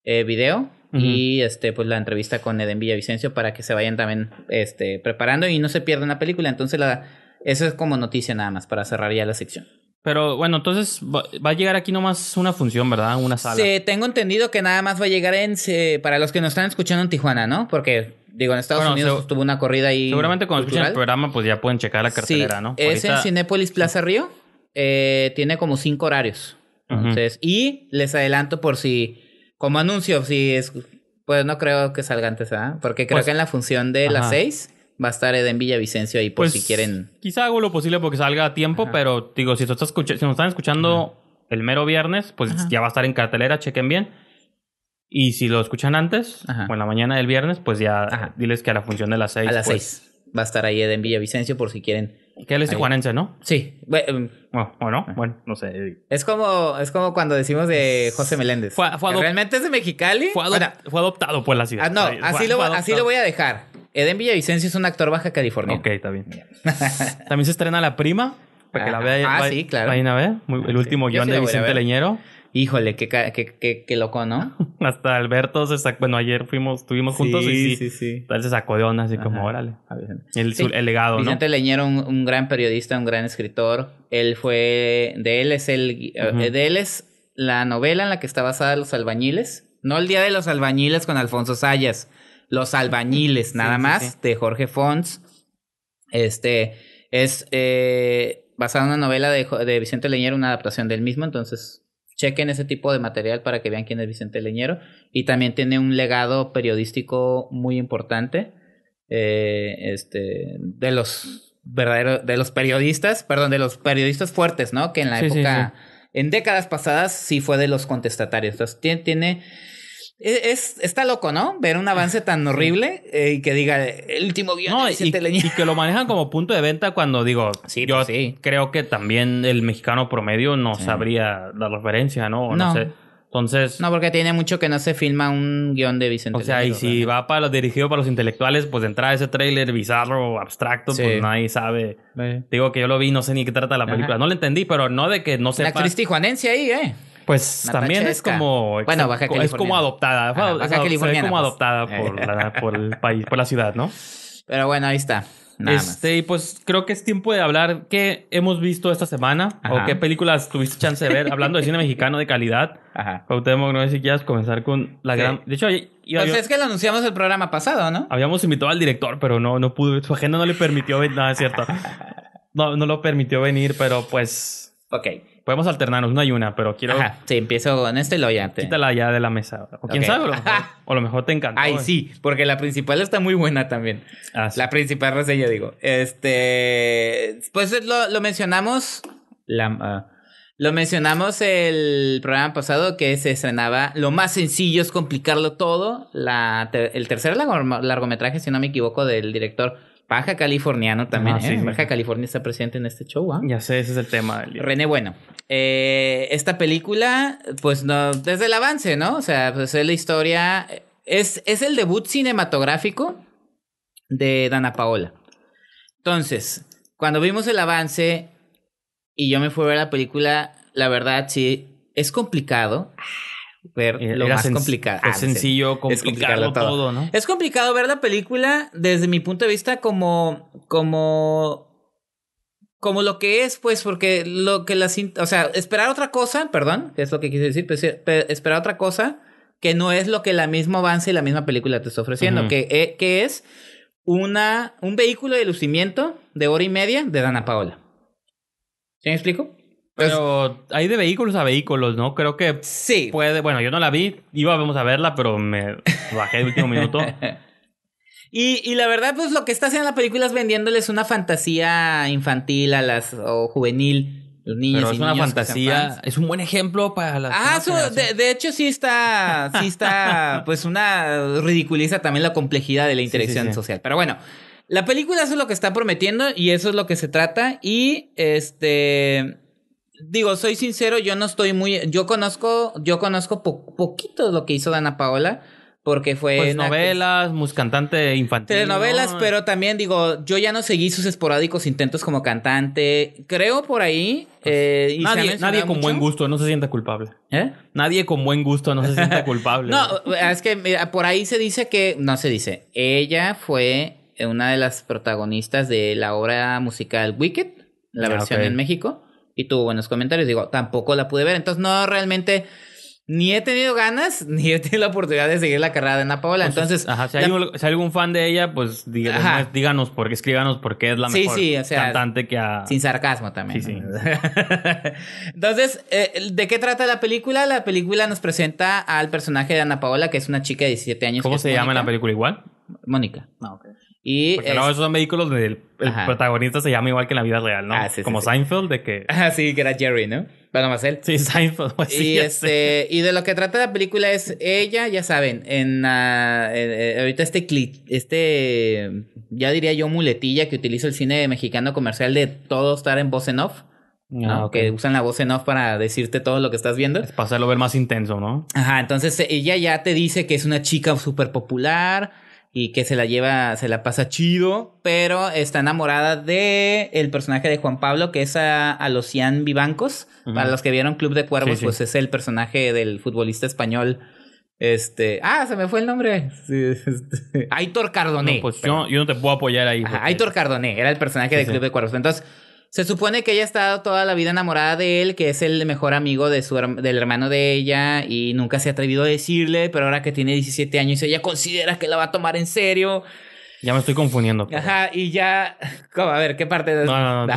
video y este, pues la entrevista con Eden Villavicencio para que se vayan también este, preparando y no se pierda la película. Entonces, la, eso es como noticia nada más para cerrar ya la sección. Pero bueno, entonces va, a llegar aquí nomás una función, ¿verdad? Una sala. Sí, tengo entendido que nada más va a llegar en para los que nos están escuchando en Tijuana, ¿no? Porque digo, en Estados Unidos tuvo una corrida ahí. Seguramente cuando escuchen el programa, pues ya pueden checar la cartelera, ¿no? Es en Cinépolis Plaza Río. Eh, tiene como cinco horarios. Entonces, y les adelanto por si como anuncio, sí es. Pues no creo que salga antes, ¿ah? Porque creo pues, que en la función de las 6 va a estar en Villavicencio ahí por pues, si quieren. Quizá hago lo posible porque salga a tiempo, pero digo, si, si nos están escuchando el mero viernes, pues ya va a estar en cartelera, chequen bien. Y si lo escuchan antes, o en la mañana del viernes, pues ya diles que a la función de las 6. A las 6 pues, va a estar ahí en Villavicencio por si quieren que él es tijuanense, ¿no? Sí. Bueno, em, ah, eh. bueno, no sé. Es como, es como cuando decimos de José Meléndez. Fue, Realmente es de Mexicali. Fue, adoptado por la ciudad. Ah, no, así, lo, así lo voy a dejar. Eden Villavicencio es un actor baja californiano. Ok, está bien. También se estrena La Prima. Para que ah, la vea. Ah, sí, claro. Vayan a el último guión de Vicente Leñero. Híjole, qué, qué, qué, loco, ¿no? Hasta Alberto se sacó, bueno, ayer fuimos, estuvimos juntos y Tal se sacó de así como, órale, El, el, legado, Vicente Leñero, un, gran periodista, un gran escritor, él fue, de él es el, eh, eh, de es la novela en la que está basada Los Albañiles, no el Día de los Albañiles con Alfonso Sayas, Los Albañiles, nada más, de Jorge Fons, este, es... Eh, basada en una novela de Vicente Leñero, una adaptación del mismo, entonces chequen ese tipo de material para que vean quién es Vicente Leñero. Y también tiene un legado periodístico muy importante. Eh, este, de los verdaderos, de los periodistas, perdón, de los periodistas fuertes, ¿no? Que en la época, en décadas pasadas sí fue de los contestatarios. Entonces tiene e, es, está loco, ¿no? Ver un avance tan horrible eh, y que diga el último guión y, que lo manejan como punto de venta cuando digo, sí, pues yo sí. creo que también el mexicano promedio no sabría la referencia, ¿no? no. sé. Entonces. No, porque tiene mucho que no se filma un guión de Vicente. O sea, y si va para los dirigido para los intelectuales, pues entra ese tráiler bizarro, abstracto, pues nadie sabe. Digo que yo lo vi, no sé ni qué trata la película. No lo entendí, pero no de que no sepa. La actriz tijuanense ahí, ¿eh? Pues también es como. Bueno, Baja California. Es como adoptada. Es como pues. adoptada por, el país, por la ciudad, ¿no? Pero bueno, ahí está. este, y pues creo que es tiempo de hablar qué hemos visto esta semana o qué películas tuviste chance de ver. Hablando de cine mexicano de calidad. Ajá. Cuauhtémoc, no sé si quieras comenzar con la gran. De hecho, pues es que lo anunciamos el programa pasado, ¿no? Habíamos invitado al director, pero no, no pudo. Su agenda no le permitió venir. nada es cierto. No, no lo permitió venir, pero pues. Ok. Podemos alternarnos no hay una, pero quiero. Ajá, sí, empiezo con este y lo ya. Quítala ya de la mesa. O quién sabe, o lo, mejor, lo, mejor, te encanta Ay, eh. sí, porque la principal está muy buena también. Ah, la principal reseña, digo. Este. Pues lo, mencionamos. Ah, lo mencionamos el programa pasado que se estrenaba. Lo más sencillo es complicarlo todo. La, el tercer largometraje, si no me equivoco, del director Paja californiano también. Ah, ¿eh? Baja California está presente en este show. ¿ah? Ya sé, ese es el tema. Del René, bueno, eh, esta película, pues no, desde el avance, ¿no? O sea, pues es la historia, es, es el debut cinematográfico de Dana Paola. Entonces, cuando vimos el avance y yo me fui a ver la película, la verdad sí, es complicado ver eh, lo más complicado. Ah, es sencillo, complicarlo todo. ¿no? Es complicado ver la película desde mi punto de vista como, como, como lo que es, pues, porque lo que la cinta, o sea, esperar otra cosa, perdón, que es lo que quise decir, pues, eh, esperar otra cosa que no es lo que la misma avance y la misma película te está ofreciendo, que, eh, que es una, un vehículo de lucimiento de hora y media de Dana Paola. ¿Sí me explico? Pero hay de vehículos a vehículos, ¿no? Creo que sí. puede. Bueno, yo no la vi, iba a verla, pero me bajé el último minuto. Y, la verdad, pues lo que está haciendo la película es vendiéndoles una fantasía infantil a las o juvenil. Los niños es una fantasía, es un buen ejemplo para las. Ah, de, hecho sí está, sí está, pues una ridiculiza también la complejidad de la interacción social. Pero bueno, la película eso es lo que está prometiendo y eso es lo que se trata y este digo, soy sincero, yo no estoy muy, yo conozco, yo conozco poquito lo que hizo Dana Paola. Porque fue. Pues novelas, cantante infantil. Telenovelas, pero también digo, yo ya no seguí sus esporádicos intentos como cantante. Creo por ahí. Pues eh, nadie, con buen gusto no se sienta culpable. ¿Eh? Nadie con buen gusto no se sienta culpable. no, es que por ahí se dice que. No se dice. Ella fue una de las protagonistas de la obra musical Wicked, la versión en México y tuvo buenos comentarios. Digo, tampoco la pude ver. Entonces, no, realmente ni he tenido ganas, ni he tenido la oportunidad de seguir la carrera de Ana Paola. Pues Entonces, si, hay algún fan de ella, pues díganos, díganos porque escríbanos porque es la mejor cantante que ha... Sin sarcasmo también. Entonces, eh, ¿de qué trata la película? La película nos presenta al personaje de Ana Paola, que es una chica de 17 años. ¿Cómo se llama la película igual? Mónica. Ah, okay. Porque no, esos son vehículos donde el, protagonista se llama igual que en la vida real, ¿no? Ah, Como Seinfeld, de que. Ah, sí, que era Jerry, ¿no? Bueno, más él. Sí, Seinfeld. Pues, y, este, y de lo que trata la película es ella, ya saben, en, eh, ahorita este clip, este, ya diría yo, muletilla que utiliza el cine mexicano comercial de todo estar en voz en off. ¿no? Ah, que usan la voz en off para decirte todo lo que estás viendo. Es pasarlo a ver más intenso, ¿no? Ajá, entonces ella ya te dice que es una chica súper popular y que se la lleva, se la pasa chido, pero está enamorada de el personaje de Juan Pablo, que es a, a Lucian Vivancos. Para los que vieron Club de Cuervos, pues es el personaje del futbolista español. Este, ah, se me fue el nombre. Sí, este. Aitor Cardoné. pues yo, no te puedo apoyar ahí. Aitor Cardoné era el personaje de Club de Cuervos. Entonces, se supone que ella ha estado toda la vida enamorada de él, que es el mejor amigo de su, del hermano de ella y nunca se ha atrevido a decirle, pero ahora que tiene 17 años ella considera que la va a tomar en serio. Ya me estoy confundiendo. Ajá, y ya... ¿Cómo? A ver, ¿qué parte? De... No, no, no.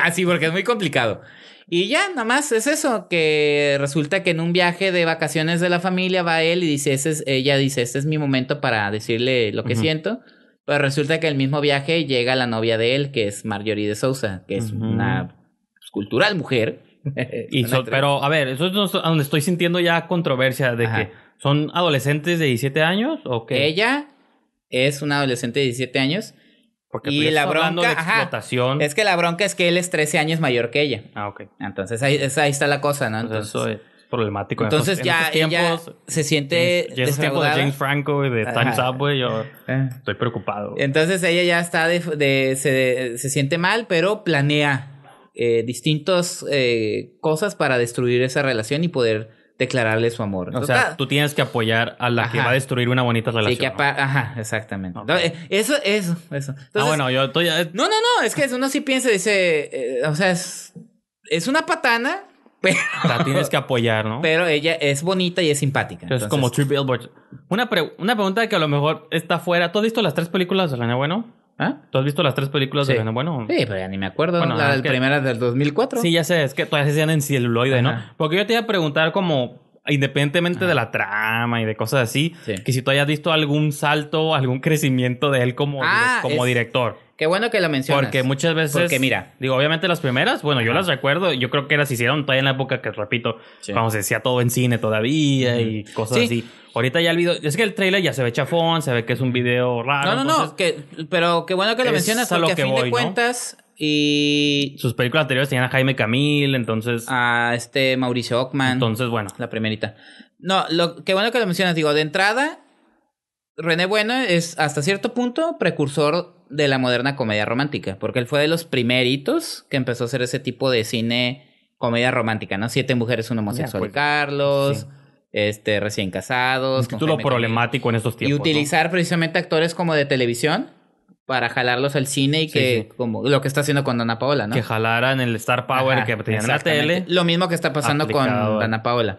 Así, ah, porque es muy complicado. Y ya, nada más es eso, que resulta que en un viaje de vacaciones de la familia va él y dice, ella dice, este es mi momento para decirle lo que siento. Pues resulta que el mismo viaje llega la novia de él, que es Marjorie de Sousa, que es una cultural mujer. y pero, a ver, eso es donde estoy sintiendo ya controversia de que son adolescentes de 17 años o qué. Ella es una adolescente de 17 años. Porque y pues, la bronca es que la bronca es que él es 13 años mayor que ella. Ah, ok. Entonces ahí, ahí está la cosa, ¿no? Pues Entonces, problemático. Entonces en ya ella se siente en, tiempo de James Franco y de Time's yo eh. estoy preocupado. Entonces ella ya está de, se, se, siente mal, pero planea eh, distintas eh, cosas para destruir esa relación y poder declararle su amor. o sea, tú tienes que apoyar a la que va a destruir una bonita relación. Ajá, exactamente. Eh, eso, eso, eso. ah, bueno, yo estoy... No, no, no, es que uno sí piensa, dice, o sea, es una patana la tienes que apoyar, ¿no? Pero ella es bonita y es simpática. Es como Three Una, una pregunta que a lo mejor está fuera. ¿Tú has visto las tres películas de René Bueno? ¿Ah? ¿Tú has visto las tres películas de René Bueno? Sí, pero ya ni me acuerdo. la primera del 2004. Sí, ya sé. Es que todavía se en celuloide, ¿no? Porque yo te iba a preguntar como independientemente de la trama y de cosas así, que si tú hayas visto algún salto, algún crecimiento de él como, ah, como director. Qué bueno que lo mencionas. Porque muchas veces. Porque mira. Digo, obviamente las primeras, bueno, yo las recuerdo. Yo creo que las hicieron todavía en la época que, repito, vamos, cuando se decía todo en cine todavía y cosas así. Ahorita ya el video. Es que el trailer ya se ve chafón, se ve que es un video raro. No, no, no. pero qué bueno que lo mencionas, a, lo que fin voy, de cuentas. Y. Sus películas anteriores tenían a Jaime Camil, entonces. A este Mauricio Ockman. Entonces, bueno. La primerita. No, lo, qué bueno que lo mencionas. Digo, de entrada, René Bueno es hasta cierto punto precursor de la moderna comedia romántica, porque él fue de los primeritos que empezó a hacer ese tipo de cine comedia romántica, ¿no? Siete mujeres, un homosexual, pues, Carlos. este, recién casados. Es problemático en estos tiempos. Y utilizar precisamente actores como de televisión para jalarlos al cine y que, como lo que está haciendo con Ana Paola, ¿no? Que jalaran el Star Power que tenían en la tele. Lo mismo que está pasando con Ana Paola.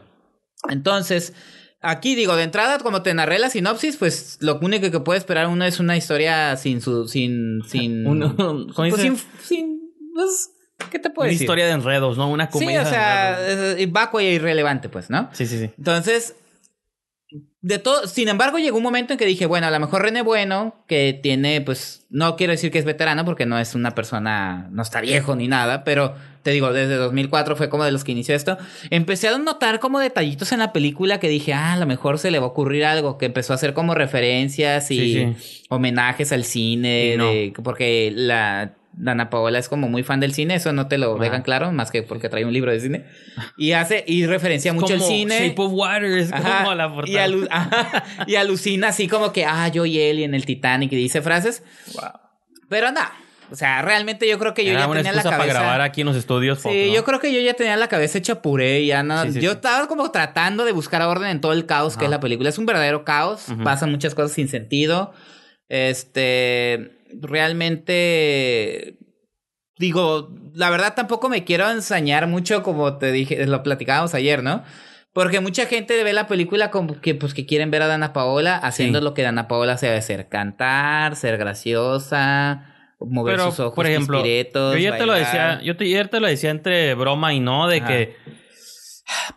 Entonces, Aquí digo, de entrada, cuando te narré la sinopsis, pues lo único que puede esperar uno es una historia sin su. sin. Pues, pues, sin. pues, sin, ¿Qué te puedo una historia de enredos, ¿no? Una comedia. Sí, o sea, vacua e irrelevante, pues, ¿no? Sí, sí, sí. Entonces, de todo, sin embargo, llegó un momento en que dije, bueno, a lo mejor René Bueno, que tiene, pues, no quiero decir que es veterano porque no es una persona, no está viejo ni nada, pero te digo, desde 2004 fue como de los que inició esto, empecé a notar como detallitos en la película que dije, ah, a lo mejor se le va a ocurrir algo, que empezó a hacer como referencias y homenajes al cine, porque la Ana Paola es como muy fan del cine, eso no te lo dejan claro, más que porque trae un libro de cine. Y hace, y referencia mucho al cine. Shape of Water, es como la portada. Y, alucina así como que, ah, yo y él en el Titanic y dice frases. Wow. Pero nada. O sea, realmente yo creo que yo ya tenía la cabeza. para grabar aquí en los estudios. sí, yo creo que yo ya tenía la cabeza hecha puré. Ya nada. yo estaba como tratando de buscar orden en todo el caos que es la película. Es un verdadero caos. Pasan muchas cosas sin sentido. Este. Realmente. Digo, la verdad tampoco me quiero ensañar mucho, como te dije, lo platicábamos ayer, ¿no? Porque mucha gente ve la película como que, pues, que quieren ver a Dana Paola haciendo lo que Dana Paola se debe hacer. Cantar, ser graciosa, mover sus ojos, por ejemplo, yo ya te lo decía, yo te, ayer te lo decía entre broma y no, de que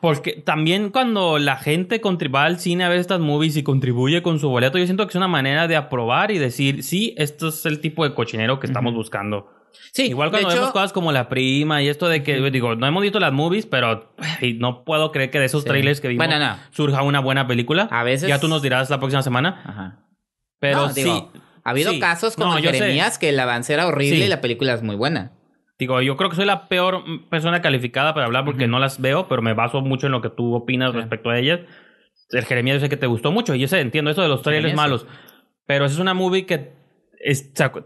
porque también cuando la gente va al cine a ver estas movies y contribuye con su boleto, yo siento que es una manera de aprobar y decir, sí, esto es el tipo de cochinero que estamos buscando. Sí, igual cuando vemos cosas como la prima y esto de que, digo, no hemos visto las movies, pero no puedo creer que de esos trailers que vimos surja una buena película. A veces. Ya tú nos dirás la próxima semana. Pero sí, ha habido casos como Jeremías que el avance era horrible y la película es muy buena. Digo, yo creo que soy la peor persona calificada para hablar porque no las veo, pero me baso mucho en lo que tú opinas respecto a ellas. El Jeremías yo sé que te gustó mucho y yo sé, entiendo eso de los trailers malos. Pero es una movie que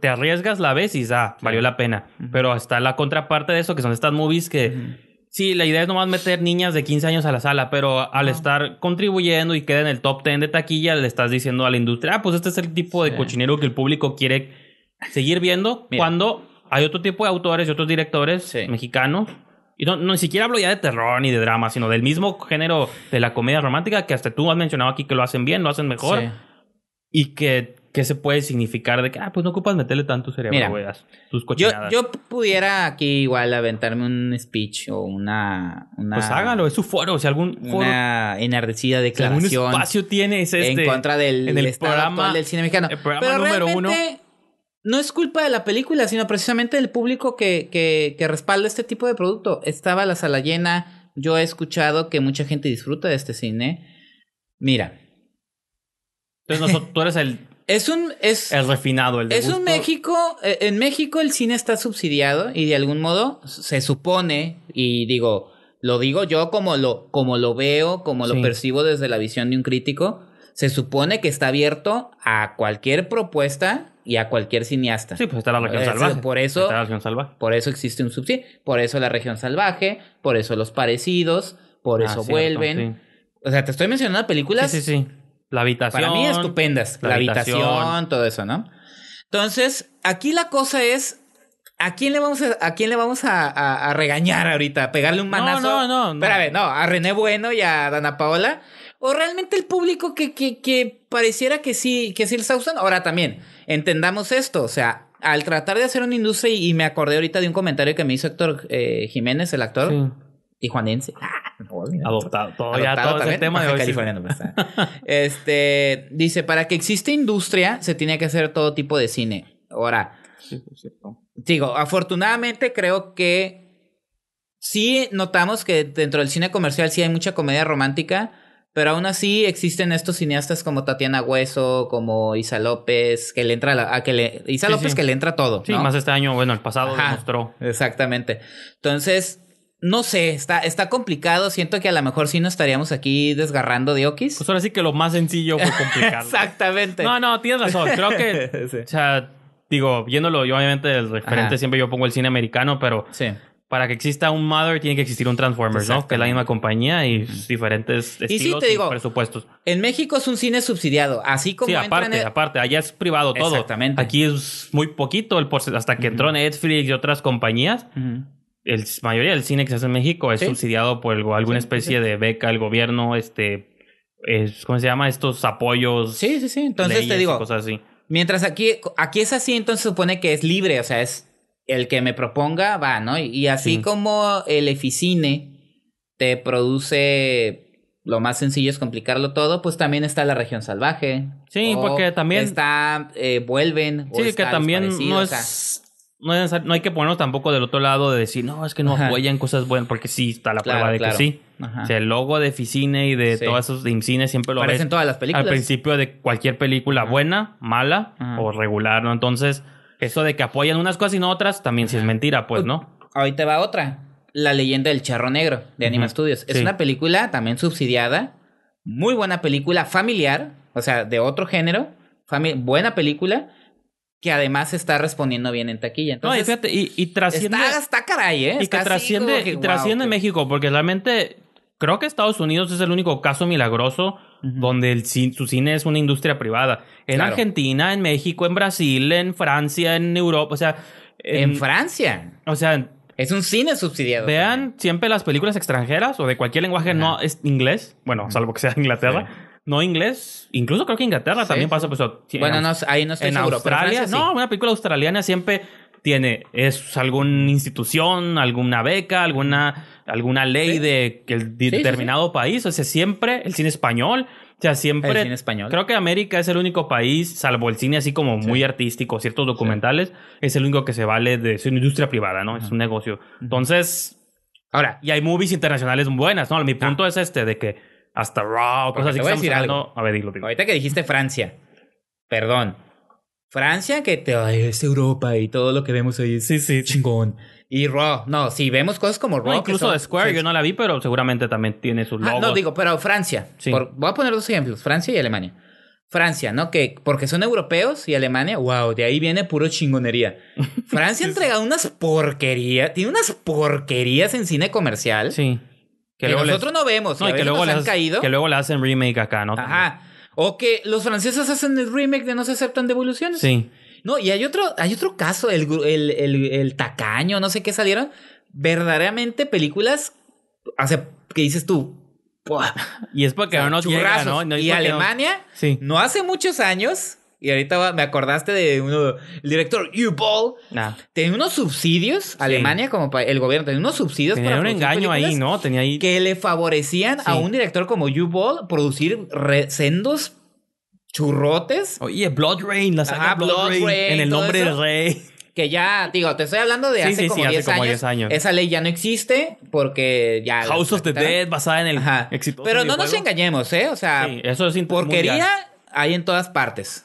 te arriesgas, la vez y ah, valió la pena. Pero está la contraparte de eso, que son estas movies que Sí, la idea es nomás meter niñas de 15 años a la sala, pero al estar contribuyendo y queda en el top 10 de taquilla, le estás diciendo a la industria, ah, pues este es el tipo de cochinero que el público quiere seguir viendo cuando hay otro tipo de autores y otros directores mexicanos. Y no, ni siquiera hablo ya de terror ni de drama, sino del mismo género de la comedia romántica que hasta tú has mencionado aquí que lo hacen bien, lo hacen mejor. Y que ¿Qué se puede significar de que, ah, pues no ocupas meterle tanto cerebro, a tus cochinadas? Yo, pudiera aquí igual aventarme un speech o una... pues hágalo, es su foro, o si sea, algún foro... Una enardecida declaración. Si espacio tiene ese En este, contra del programa, del cine mexicano. El programa Pero número uno... No es culpa de la película, sino precisamente del público que, respalda este tipo de producto. Estaba la sala llena, yo he escuchado que mucha gente disfruta de este cine. Mira. Entonces, tú eres el es un. Es, refinado, el de Es un México. Eh, en México el cine está subsidiado y de algún modo se supone, y digo, lo digo yo como lo, como lo veo, como lo percibo desde la visión de un crítico, se supone que está abierto a cualquier propuesta y a cualquier cineasta. Sí, pues está la región eh, salvaje. Por eso, está la región salvaje. Por eso existe un subsidio, por eso la región salvaje, por eso los parecidos, por eso ah, vuelven. O sea, te estoy mencionando películas. Sí, sí, sí la habitación. Para mí estupendas. La, habitación, todo eso, ¿no? Entonces, aquí la cosa es ¿A quién le vamos a, quién le vamos a, regañar ahorita? ¿A pegarle un manazo? No, no, no. no, a René Bueno y a Dana Paola. O realmente el público que, que, pareciera que sí, que sí el gustan. Ahora también, entendamos esto. O sea, al tratar de hacer una industria, y, me acordé ahorita de un comentario que me hizo Héctor eh, Jiménez, el actor y sí. Juanense. Oh, adoptado. Todo, todo tema de hoy. California, pues, este, dice, para que exista industria, se tiene que hacer todo tipo de cine. Ahora, digo, afortunadamente creo que sí notamos que dentro del cine comercial sí hay mucha comedia romántica, pero aún así existen estos cineastas como Tatiana Hueso, como Isa López, que le entra a que Isa López que le entra todo. Sí, más este año, bueno, el pasado demostró. Exactamente. Entonces, no sé, está, está complicado. Siento que a lo mejor sí no estaríamos aquí desgarrando de Okis. Pues ahora sí que lo más sencillo fue complicado. Exactamente. No, no, tienes razón. Creo que. O sea, digo, viéndolo yo, obviamente, el referente siempre yo pongo el cine americano, pero. Para que exista un Mother tiene que existir un Transformers, ¿no? Que es la misma compañía y pues, diferentes estilos presupuestos. En México es un cine subsidiado, así como. Sí, aparte, aparte, allá es privado todo. Exactamente. Aquí es muy poquito el Hasta que entró Netflix y otras compañías, el mayoría del cine que se hace en México es subsidiado por alguna especie de beca el gobierno, este, ¿cómo se llama? Estos apoyos. Sí, sí, sí. Entonces te digo, cosas así. mientras aquí, aquí es así, entonces se supone que es libre, o sea, es el que me proponga va, ¿no? Y así como el Eficine te produce lo más sencillo es complicarlo todo, pues también está la región salvaje. Sí, porque también está eh, vuelven. Sí, que también no es no, hay que ponernos tampoco del otro lado de decir, no, es que no apoyan cosas buenas, porque sí está la prueba de que sí. el logo de Ficine y de todos esos de siempre lo Aparecen todas las películas. Al principio de cualquier película buena, mala o regular, ¿no? Entonces, eso de que apoyan unas cosas y no otras, también sí es mentira, pues, ¿no? Ahorita va otra. La leyenda del charro negro de Anima Studios. Es una película también subsidiada. Muy buena película, familiar, o sea, de otro género. buena película que además está respondiendo bien en taquilla. Entonces, no, y fíjate, y, trasciende. Está, caray, ¿eh? Y que trasciende, México, porque realmente creo que Estados Unidos es el único caso milagroso donde su cine es una industria privada. En Argentina, en México, en Brasil, en Francia, en Europa, o sea. En, Francia. O sea. Es un cine subsidiado. Vean siempre las películas extranjeras o de cualquier lenguaje no es inglés, bueno, salvo que sea Inglaterra no inglés. Incluso creo que Inglaterra también pasa. Pues, bueno, no, ahí no estoy En Australia, no, una película australiana siempre tiene es alguna institución, alguna beca, alguna alguna ley de que el determinado país. O sea, siempre el cine español. O sea, siempre. El cine español. Creo que América es el único país, salvo el cine así como muy artístico, ciertos documentales, es el único que se vale de. Es una industria privada, ¿no? Es un negocio. Entonces. Ahora. Y hay movies internacionales buenas, ¿no? Mi punto es este, de que hasta Raw, cosas así. que a decir A ver, dilo, Ahorita que dijiste Francia, perdón. Francia, que te, ay, es Europa y todo lo que vemos ahí sí, sí. chingón. Y Raw, no, si vemos cosas como Raw. incluso Square, yo no la vi, pero seguramente también tiene su ah, logo. no, digo, pero Francia. voy a poner dos ejemplos, Francia y Alemania. Francia, ¿no? Que porque son europeos y Alemania, wow, de ahí viene puro chingonería. Francia ha entregado unas porquerías, tiene unas porquerías en cine comercial. Sí. Que, nosotros no vemos. que luego caído. Que luego le hacen remake acá, ¿no? Ajá. O que los franceses hacen el remake de No se aceptan devoluciones. Sí. No, y hay otro, hay otro caso, el, tacaño, no sé qué salieron. Verdaderamente películas hace, que dices tú. Y es porque no nos y Alemania, no hace muchos años, y ahorita me acordaste de uno, el director U-Ball. Ah. Tenía unos subsidios, Alemania como el gobierno, tenía unos subsidios. para un engaño ahí, ¿no? Tenía ahí... Que le favorecían a un director como U-Ball producir sendos churrotes. Oye, Blood Rain, la Blood, Rain, En el nombre del rey. Que ya, digo, te estoy hablando de hace, como, 10 años. Esa ley ya no existe porque ya... House of the Dead basada en el Pero no nos engañemos, ¿eh? O sea, eso es porquería hay en todas partes.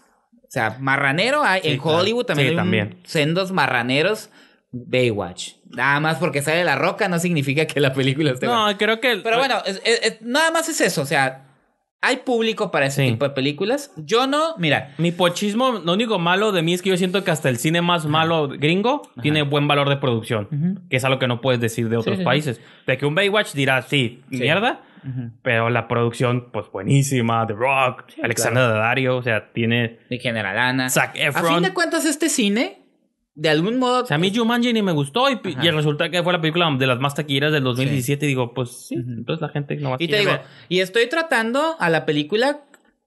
O sea, marranero hay, en Hollywood también, hay también. sendos marraneros. Baywatch. Nada más porque sale la roca no significa que la película esté. No, creo que. Pero bueno, nada más es eso. O sea, hay público para ese tipo de películas. Yo no, mira. Mi pochismo, lo único malo de mí es que yo siento que hasta el cine más malo gringo tiene buen valor de producción, que es algo que no puedes decir de otros países. De que un Baywatch dirá, sí, mierda, pero la producción, pues buenísima, The Rock, Alexander Daddario, o sea, tiene... De General A fin de cuentas, este cine, de algún modo... a mí pues, Jumanji ni me gustó y, resulta que fue la película de las más taquilleras del 2017 y digo, pues sí, entonces la gente no va a Y te digo, y estoy tratando a la película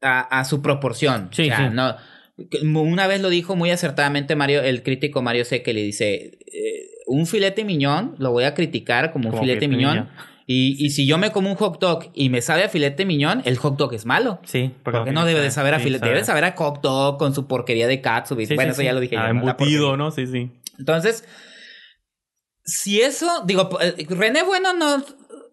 a, su proporción. Sí, sí. Una vez lo dijo muy acertadamente Mario, el crítico Mario Sé que le dice, eh, un filete miñón lo voy a criticar como, un filete, miñón y, si yo me como un hot dog y me sabe a filete miñón, el hot dog es malo. Sí, porque, no debe de saber a filete, debe de saber a hot dog con su porquería de katsu. bueno, eso ya lo dije. Ah, embutido, Sí, sí. Entonces, si eso, digo, eh, René Bueno no,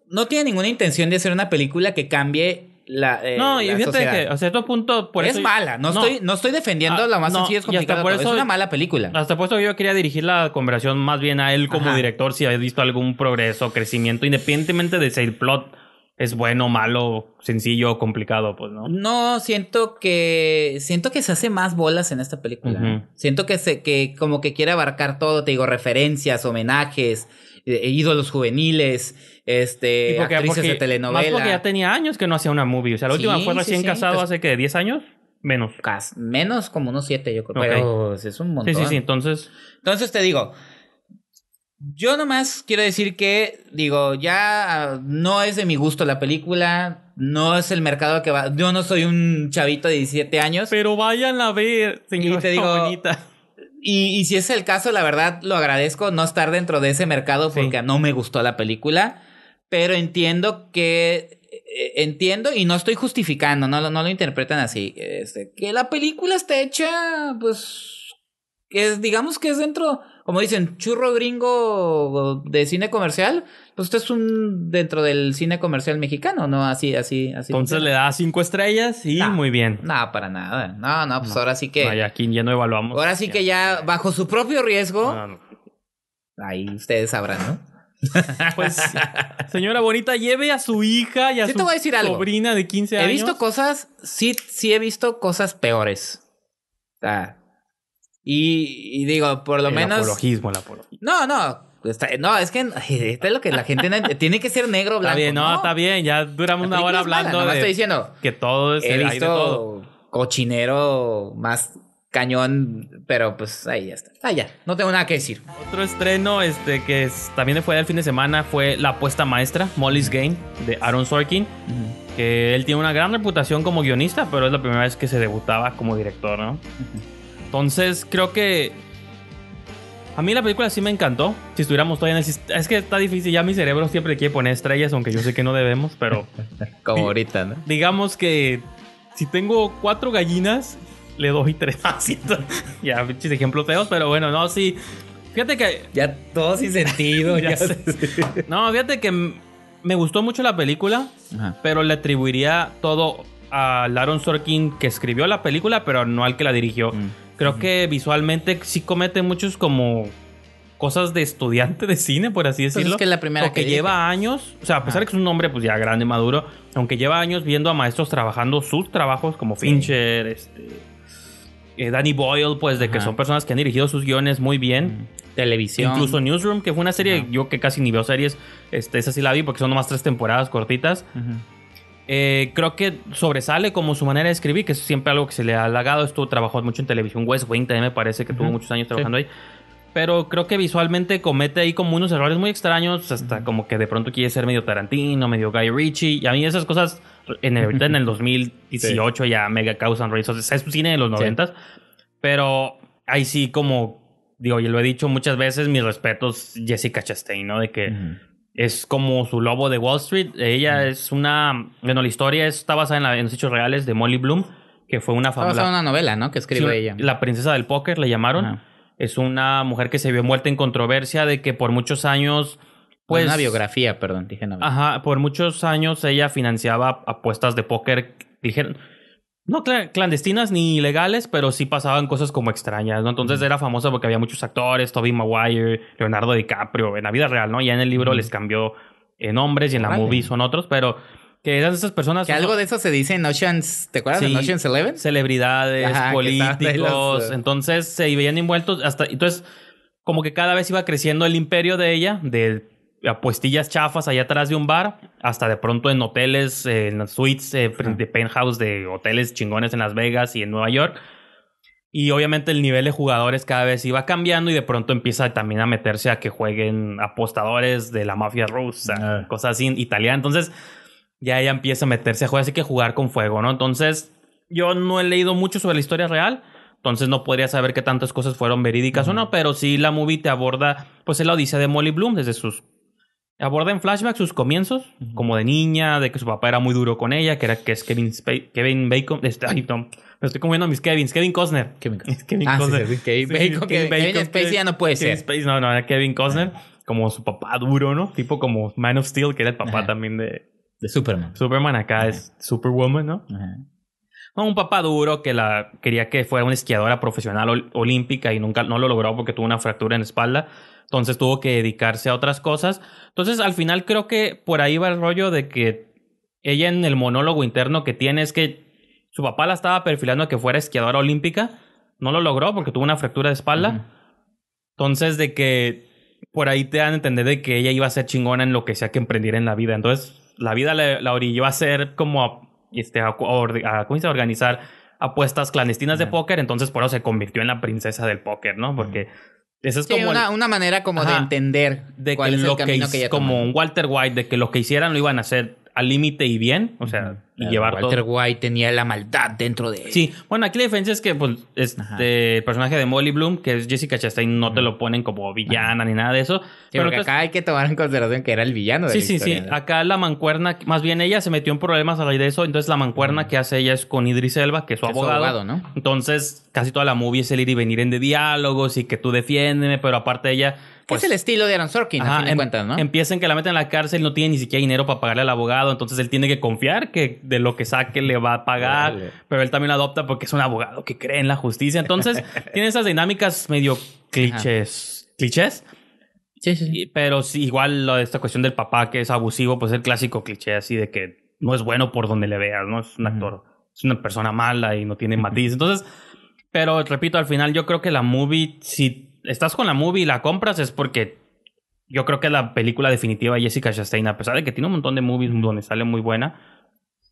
no tiene ninguna intención de hacer una película que cambie eh, no, y fíjate que a cierto punto. es mala. No, estoy, no estoy defendiendo ah, la más es complicada. Por eso, es una mala película. Hasta puesto que yo quería dirigir la conversación más bien a él como director, si ha visto algún progreso, crecimiento, independientemente de si el plot es bueno, malo, sencillo, o complicado, pues, ¿no? No, siento que. Siento que se hace más bolas en esta película. Siento que se, que como que quiere abarcar todo, te digo, referencias, homenajes, eh, ídolos juveniles este, porque, actrices telenovela. Más porque ya tenía años que no hacía una movie. O sea, la última fue recién casado hace que 10 años. Menos. menos como unos 7, yo creo. Pero es un montón. Sí, sí, sí. Entonces. Entonces te digo. Yo nomás quiero decir que, digo, ya ah, no es de mi gusto la película no es el mercado que va. Yo no soy un chavito de 17 años. Pero vayan a ver, señorita. Y te digo, Y, si es el caso, la verdad lo agradezco no estar dentro de ese mercado porque no me gustó la película pero entiendo que eh, entiendo y no estoy justificando, no, no lo interpretan así, este, que la película está hecha, pues, es, digamos que es dentro, como dicen, churro gringo de cine comercial, pues esto es un dentro del cine comercial mexicano, ¿no? Así, así, así. Entonces le da cinco estrellas y muy bien. No, para nada. No, no, pues ahora sí que. Vaya aquí ya no evaluamos. Ahora sí que ya bajo su propio riesgo. ahí ustedes sabrán, ¿no? Pues, señora bonita, lleve a su hija y a su sobrina de 15 años. He visto cosas, sí, sí he visto cosas peores. Y, digo, por lo menos. Apologismo, No, no. no, es que lo que la gente tiene que ser negro blanco. Está bien, no, está bien. Ya duramos una hora hablando. de, estoy diciendo. Que todo es he el todo. cochinero más cañón, pero pues ahí ya está. Ah, ya, no tengo nada que decir. Otro estreno este que también fue del fin de semana fue La apuesta maestra, Molly's Game, de Aaron Sorkin. Que él tiene una gran reputación como guionista, pero es la primera vez que se debutaba como director, ¿no? Entonces, creo que. A mí la película sí me encantó. Si estuviéramos todavía en Es que está difícil, ya mi cerebro siempre quiere poner estrellas, aunque yo sé que no debemos, pero. como ahorita, ¿no? Digamos que si tengo cuatro gallinas, le doy tres así ah, ya, pinches ejemplos feos, pero bueno, no, sí. Fíjate que. Ya todo sin sentido, ya, No, fíjate que me gustó mucho la película, pero le atribuiría todo a Laron Sorkin que escribió la película, pero no al que la dirigió. Mm. Creo que visualmente sí comete muchos como cosas de estudiante de cine, por así pues decirlo. que lleva años, o sea, a pesar de que es un hombre pues ya grande, maduro, aunque lleva años viendo a maestros trabajando sus trabajos como Fincher, este eh, Danny Boyle, pues de que son personas que han dirigido sus guiones muy bien. Mm. Televisión. Incluso Newsroom, que fue una serie, yo que casi ni veo series, este, esa sí la vi porque son nomás tres temporadas cortitas. Eh, creo que sobresale como su manera de escribir, que es siempre algo que se le ha halagado. Estuvo trabajó mucho en televisión. West Wing también me parece que tuvo muchos años trabajando ahí. Pero creo que visualmente comete ahí como unos errores muy extraños, pues, hasta como que de pronto quiere ser medio Tarantino, medio Guy Ritchie. Y a mí esas cosas, en el, en el 2018 ya mega causan risas O sea, es cine de los 90 Pero ahí sí, como digo, y lo he dicho muchas veces, mis respetos, Jessica Chastain, ¿no? De que. es como su lobo de Wall Street. Ella es una. Bueno, la historia está basada en, los hechos reales de Molly Bloom, que fue una famosa. una novela, ¿no? Que escribe ella. La princesa del póker le llamaron. Es una mujer que se vio muerta en controversia de que por muchos años... Pues, una biografía, perdón, dije Ajá, por muchos años ella financiaba apuestas de póker, dijeron, no clandestinas ni ilegales, pero sí pasaban cosas como extrañas, ¿no? Entonces era famosa porque había muchos actores, Toby Maguire, Leonardo DiCaprio, en la vida real, ¿no? Ya en el libro les cambió en nombres y en la movie son otros, pero que esas, personas. Que algo de eso se dice en Oceans. ¿Te acuerdas de Oceans Eleven? Celebridades, políticos. Eh, entonces se veían envueltos hasta. Entonces, como que cada vez iba creciendo el imperio de ella, de apuestillas chafas allá atrás de un bar, hasta de pronto en hoteles, en suites eh, de penthouse, de hoteles chingones en Las Vegas y en Nueva York. Y obviamente el nivel de jugadores cada vez iba cambiando y de pronto empieza también a meterse a que jueguen apostadores de la mafia rusa, ah. cosas así, italiana. Entonces, ya ella empieza a meterse a jugar, así que jugar con fuego, ¿no? Entonces, yo no he leído mucho sobre la historia real, entonces no podría saber qué tantas cosas fueron verídicas o no, pero sí la movie te aborda, pues es la odisea de Molly Bloom desde sus... Aborda en flashback sus comienzos, como de niña, de que su papá era muy duro con ella, que era que es Kevin, Kevin Bacon, este, me estoy comiendo mis Kevins. Kevin Costner. Kevin Costner. Kevin ah, Costner. Kevin, Bacon, Kevin, ya no puede Kevin ser. no, no, era Kevin Costner. Ah. Como su papá duro, ¿no? Tipo como Man of Steel, que era el papá también de, de Superman. Superman acá es Superwoman, ¿no? Un papá duro que la quería que fuera una esquiadora profesional olímpica y nunca no lo logró porque tuvo una fractura en la espalda. Entonces tuvo que dedicarse a otras cosas. Entonces al final creo que por ahí va el rollo de que ella en el monólogo interno que tiene es que su papá la estaba perfilando a que fuera esquiadora olímpica. No lo logró porque tuvo una fractura de espalda. Entonces de que por ahí te dan a entender de que ella iba a ser chingona en lo que sea que emprendiera en la vida. Entonces la vida la, orilló a ser como a, este, a, a, organizar apuestas clandestinas de póker, entonces por eso se convirtió en la princesa del póker, ¿no? Porque es como una, una manera como de entender de es como un Walter White de que lo que hicieran lo iban a hacer al límite y bien, o sea, llevar Walter White tenía la maldad dentro de él. Sí, bueno, aquí la defensa es que pues, este personaje de Molly Bloom, que es Jessica Chastain, no te lo ponen como villana ni nada de eso. pero acá hay que tomar en consideración que era el villano de Sí, sí, sí. Acá la mancuerna, más bien ella se metió en problemas a raíz de eso, entonces la mancuerna que hace ella es con Idris Elba, que es su abogado. Entonces, casi toda la movie es el ir y venir en de diálogos y que tú defiéndeme, pero aparte ella pues, es el estilo de Aaron Sorkin, fin de em, ¿no? Empiezan que la meten en la cárcel, no tiene ni siquiera dinero para pagarle al abogado, entonces él tiene que confiar que de lo que saque le va a pagar, pero él también lo adopta porque es un abogado que cree en la justicia. Entonces, tiene esas dinámicas medio clichés. ¿Clichés? Pero igual esta cuestión del papá que es abusivo, pues el clásico cliché así de que no es bueno por donde le veas, ¿no? Es un actor, es una persona mala y no tiene matiz. Entonces, pero repito, al final yo creo que la movie, si estás con la movie y la compras es porque yo creo que la película definitiva de Jessica Chastain, a pesar de que tiene un montón de movies donde sale muy buena.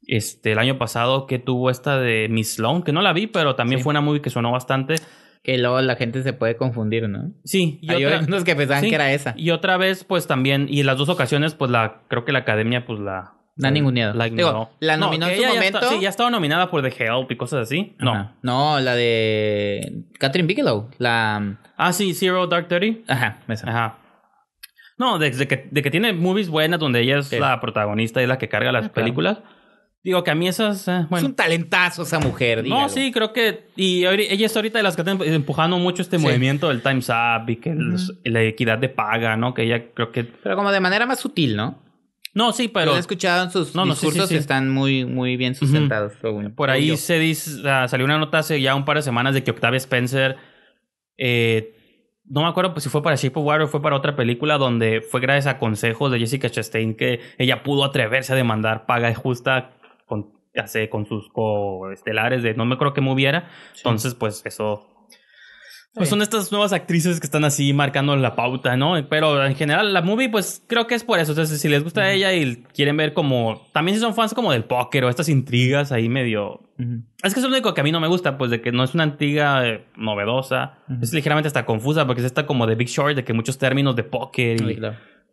Este, el año pasado que tuvo esta de Miss Sloan, que no la vi, pero también fue una movie que sonó bastante. Que luego la gente se puede confundir, ¿no? Sí. Y otra... que pensaban que era esa. Y otra vez, pues también, y en las dos ocasiones, pues la, creo que la academia, pues la, no ningún miedo La nominó en su momento. Ya sí, ya estaba nominada por The Help y cosas así. No. No, la de Catherine Bigelow. La. Um, ah, sí, Zero Dark Thirty. Ajá, Ajá. No, desde que, de que tiene movies buenas donde ella es la protagonista y la que carga las ah, películas. Digo que a mí esas. Eh, es un talentazo esa mujer, No, sí, creo que. Y ella es ahorita de las que están empujando mucho este movimiento del Time's Up y que la equidad de paga, ¿no? Que ella creo que. Pero como de manera más sutil, ¿no? No, sí, pero. Lo he escuchado sus no, los discursos están muy, muy bien sustentados. Por ahí se dice, salió una nota hace ya un par de semanas de que Octavia Spencer, eh, no me acuerdo pues, si fue para Shape of Water o fue para otra película donde fue gracias a consejos de Jessica Chastain que ella pudo atreverse a demandar paga justa con, con sus coestelares de no me creo que moviera. Entonces, pues eso pues son estas nuevas actrices que están así marcando la pauta, ¿no? Pero en general la movie pues creo que es por eso. si les gusta ella y quieren ver como... También si son fans como del póker o estas intrigas ahí medio... Es que es lo único que a mí no me gusta, pues de que no es una antiga eh, novedosa. Es ligeramente hasta confusa porque es esta como de Big Short, de que muchos términos de póker y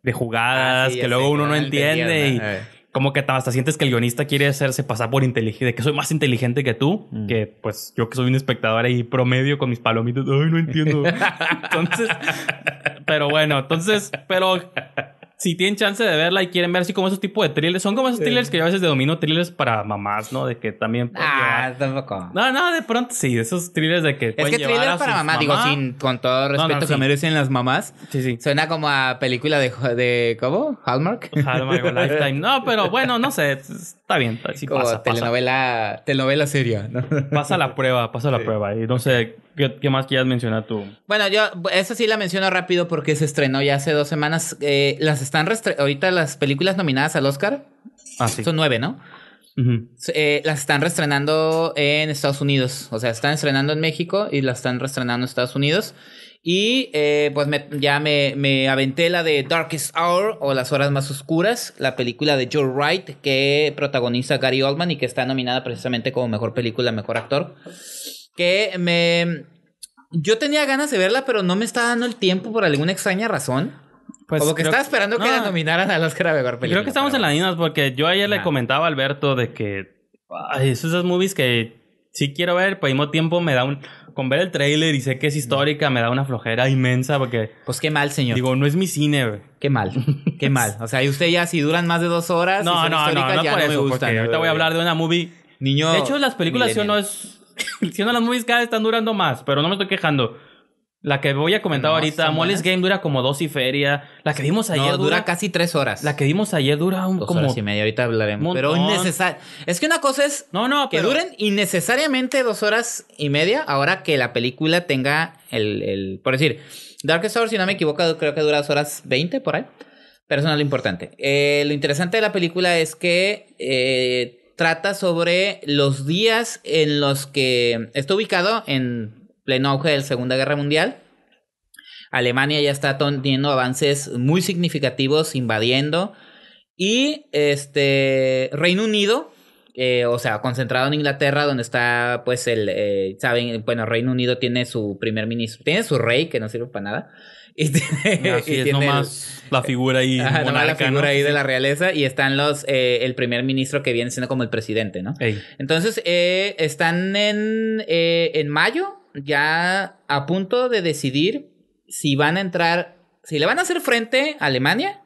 de jugadas ah, que luego uno no entiende. y como que hasta sientes que el guionista quiere hacerse pasar por inteligente, que soy más inteligente que tú, mm. que pues yo que soy un espectador ahí promedio con mis palomitas, ay, no entiendo. entonces, pero bueno, entonces, pero si tienen chance de verla y quieren ver así como esos tipos de thrillers, son como esos thrillers que yo a veces domino, thrillers para mamás, ¿no? De que también. Ah, tampoco. No, no, de pronto sí, esos thrillers de que. Es que thrillers para mamás, digo, sin, con todo respeto que merecen las mamás. Sí, sí. Suena como a película de. de ¿Cómo? Hallmark. Hallmark o Lifetime. No, pero bueno, no sé está bien, Como telenovela, telenovela seria, Pasa la prueba, pasa la prueba. Y no sé, ¿qué, más quieras mencionar tú? Bueno, yo esa sí la menciono rápido porque se estrenó ya hace dos semanas. Eh, las están ahorita las películas nominadas al Oscar. Ah, Son nueve, ¿no? Eh, las están reestrenando en Estados Unidos. O sea, están estrenando en México y las están reestrenando en Estados Unidos. Y eh, pues me, ya me, aventé la de Darkest Hour o Las Horas Más Oscuras, la película de Joe Wright que protagoniza Gary Oldman y que está nominada precisamente como Mejor Película, Mejor Actor. Que me... Yo tenía ganas de verla, pero no me está dando el tiempo por alguna extraña razón. Pues como que estaba esperando que, la nominaran a Oscar a Mejor Película. Creo que estamos en la mismas porque yo ayer le comentaba a Alberto de que... esos esos movies que sí quiero ver, pero al mismo tiempo me da un con ver el trailer y sé que es histórica, me da una flojera inmensa porque... Pues qué mal, señor. Digo, no es mi cine, güey. Qué mal, qué mal. O sea, y usted ya si duran más de dos horas... No, no, no, no, no me gusta Porque ahorita voy a hablar de una movie... Niño... De hecho, las películas, si no es... Si no las movies cada vez están durando más, pero no me estoy quejando. La que voy a comentar ahorita, Moles Game dura como dos y feria. La que vimos ayer dura, casi tres horas. La que vimos ayer dura un, dos como horas y media. Ahorita hablaremos. Pero Es que una cosa es no, no, que duren innecesariamente dos horas y media. Ahora que la película tenga el, por decir, Dark hours, si no me equivoco, creo que dura dos horas veinte por ahí. Pero eso no es lo importante. Eh, lo interesante de la película es que eh, trata sobre los días en los que está ubicado en pleno auge de la Segunda Guerra Mundial. Alemania ya está teniendo avances muy significativos, invadiendo. Y este Reino Unido, eh, o sea, concentrado en Inglaterra, donde está, pues, el, eh, saben, bueno, Reino Unido tiene su primer ministro, tiene su rey, que no sirve para nada. Y tiene, es, nomás la figura ahí, ahí de la realeza. Y están los, eh, el primer ministro que viene siendo como el presidente, ¿no? Entonces, están en, en mayo, ya a punto de decidir si van a entrar, si le van a hacer frente a Alemania,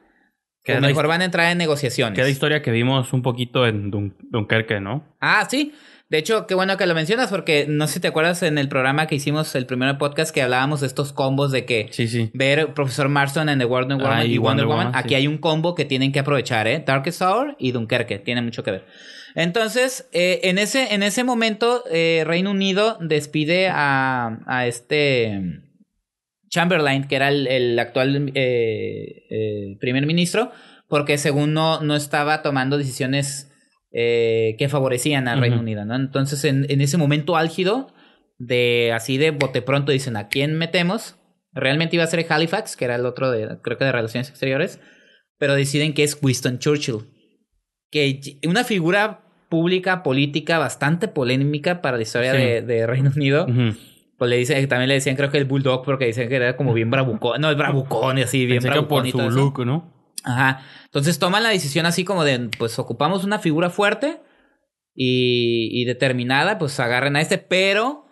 que o mejor van a entrar en negociaciones. Qué historia que vimos un poquito en Dunkerque, ¿no? Ah, sí. De hecho, qué bueno que lo mencionas porque no sé si te acuerdas en el programa que hicimos el primer podcast que hablábamos de estos combos de que ver Profesor Marston en The ah, Wonder Woman y, Wonder, Woman. Aquí hay un combo que tienen que aprovechar, ¿eh? Darkest Hour y Dunkerque. Tiene mucho que ver. Entonces, eh, en, ese, en ese momento, eh, Reino Unido despide a, este mm, Chamberlain, que era el, actual eh, primer ministro, porque según no, no estaba tomando decisiones que favorecían al Reino Unido, ¿no? Entonces, en, en, ese momento álgido, de así de bote pronto, dicen, ¿a quién metemos? Realmente iba a ser Halifax, que era el otro de, creo que de Relaciones Exteriores, pero deciden que es Winston Churchill que una figura pública, política, bastante polémica para la historia de, Reino Unido. Pues le dicen, también le decían, creo que el Bulldog, porque dicen que era como bien bravucón, no, el bravucón y así, bien Pensé Que por su look, ¿no? Ajá. Entonces toman la decisión así como de, pues ocupamos una figura fuerte y determinada, pues agarren a este, pero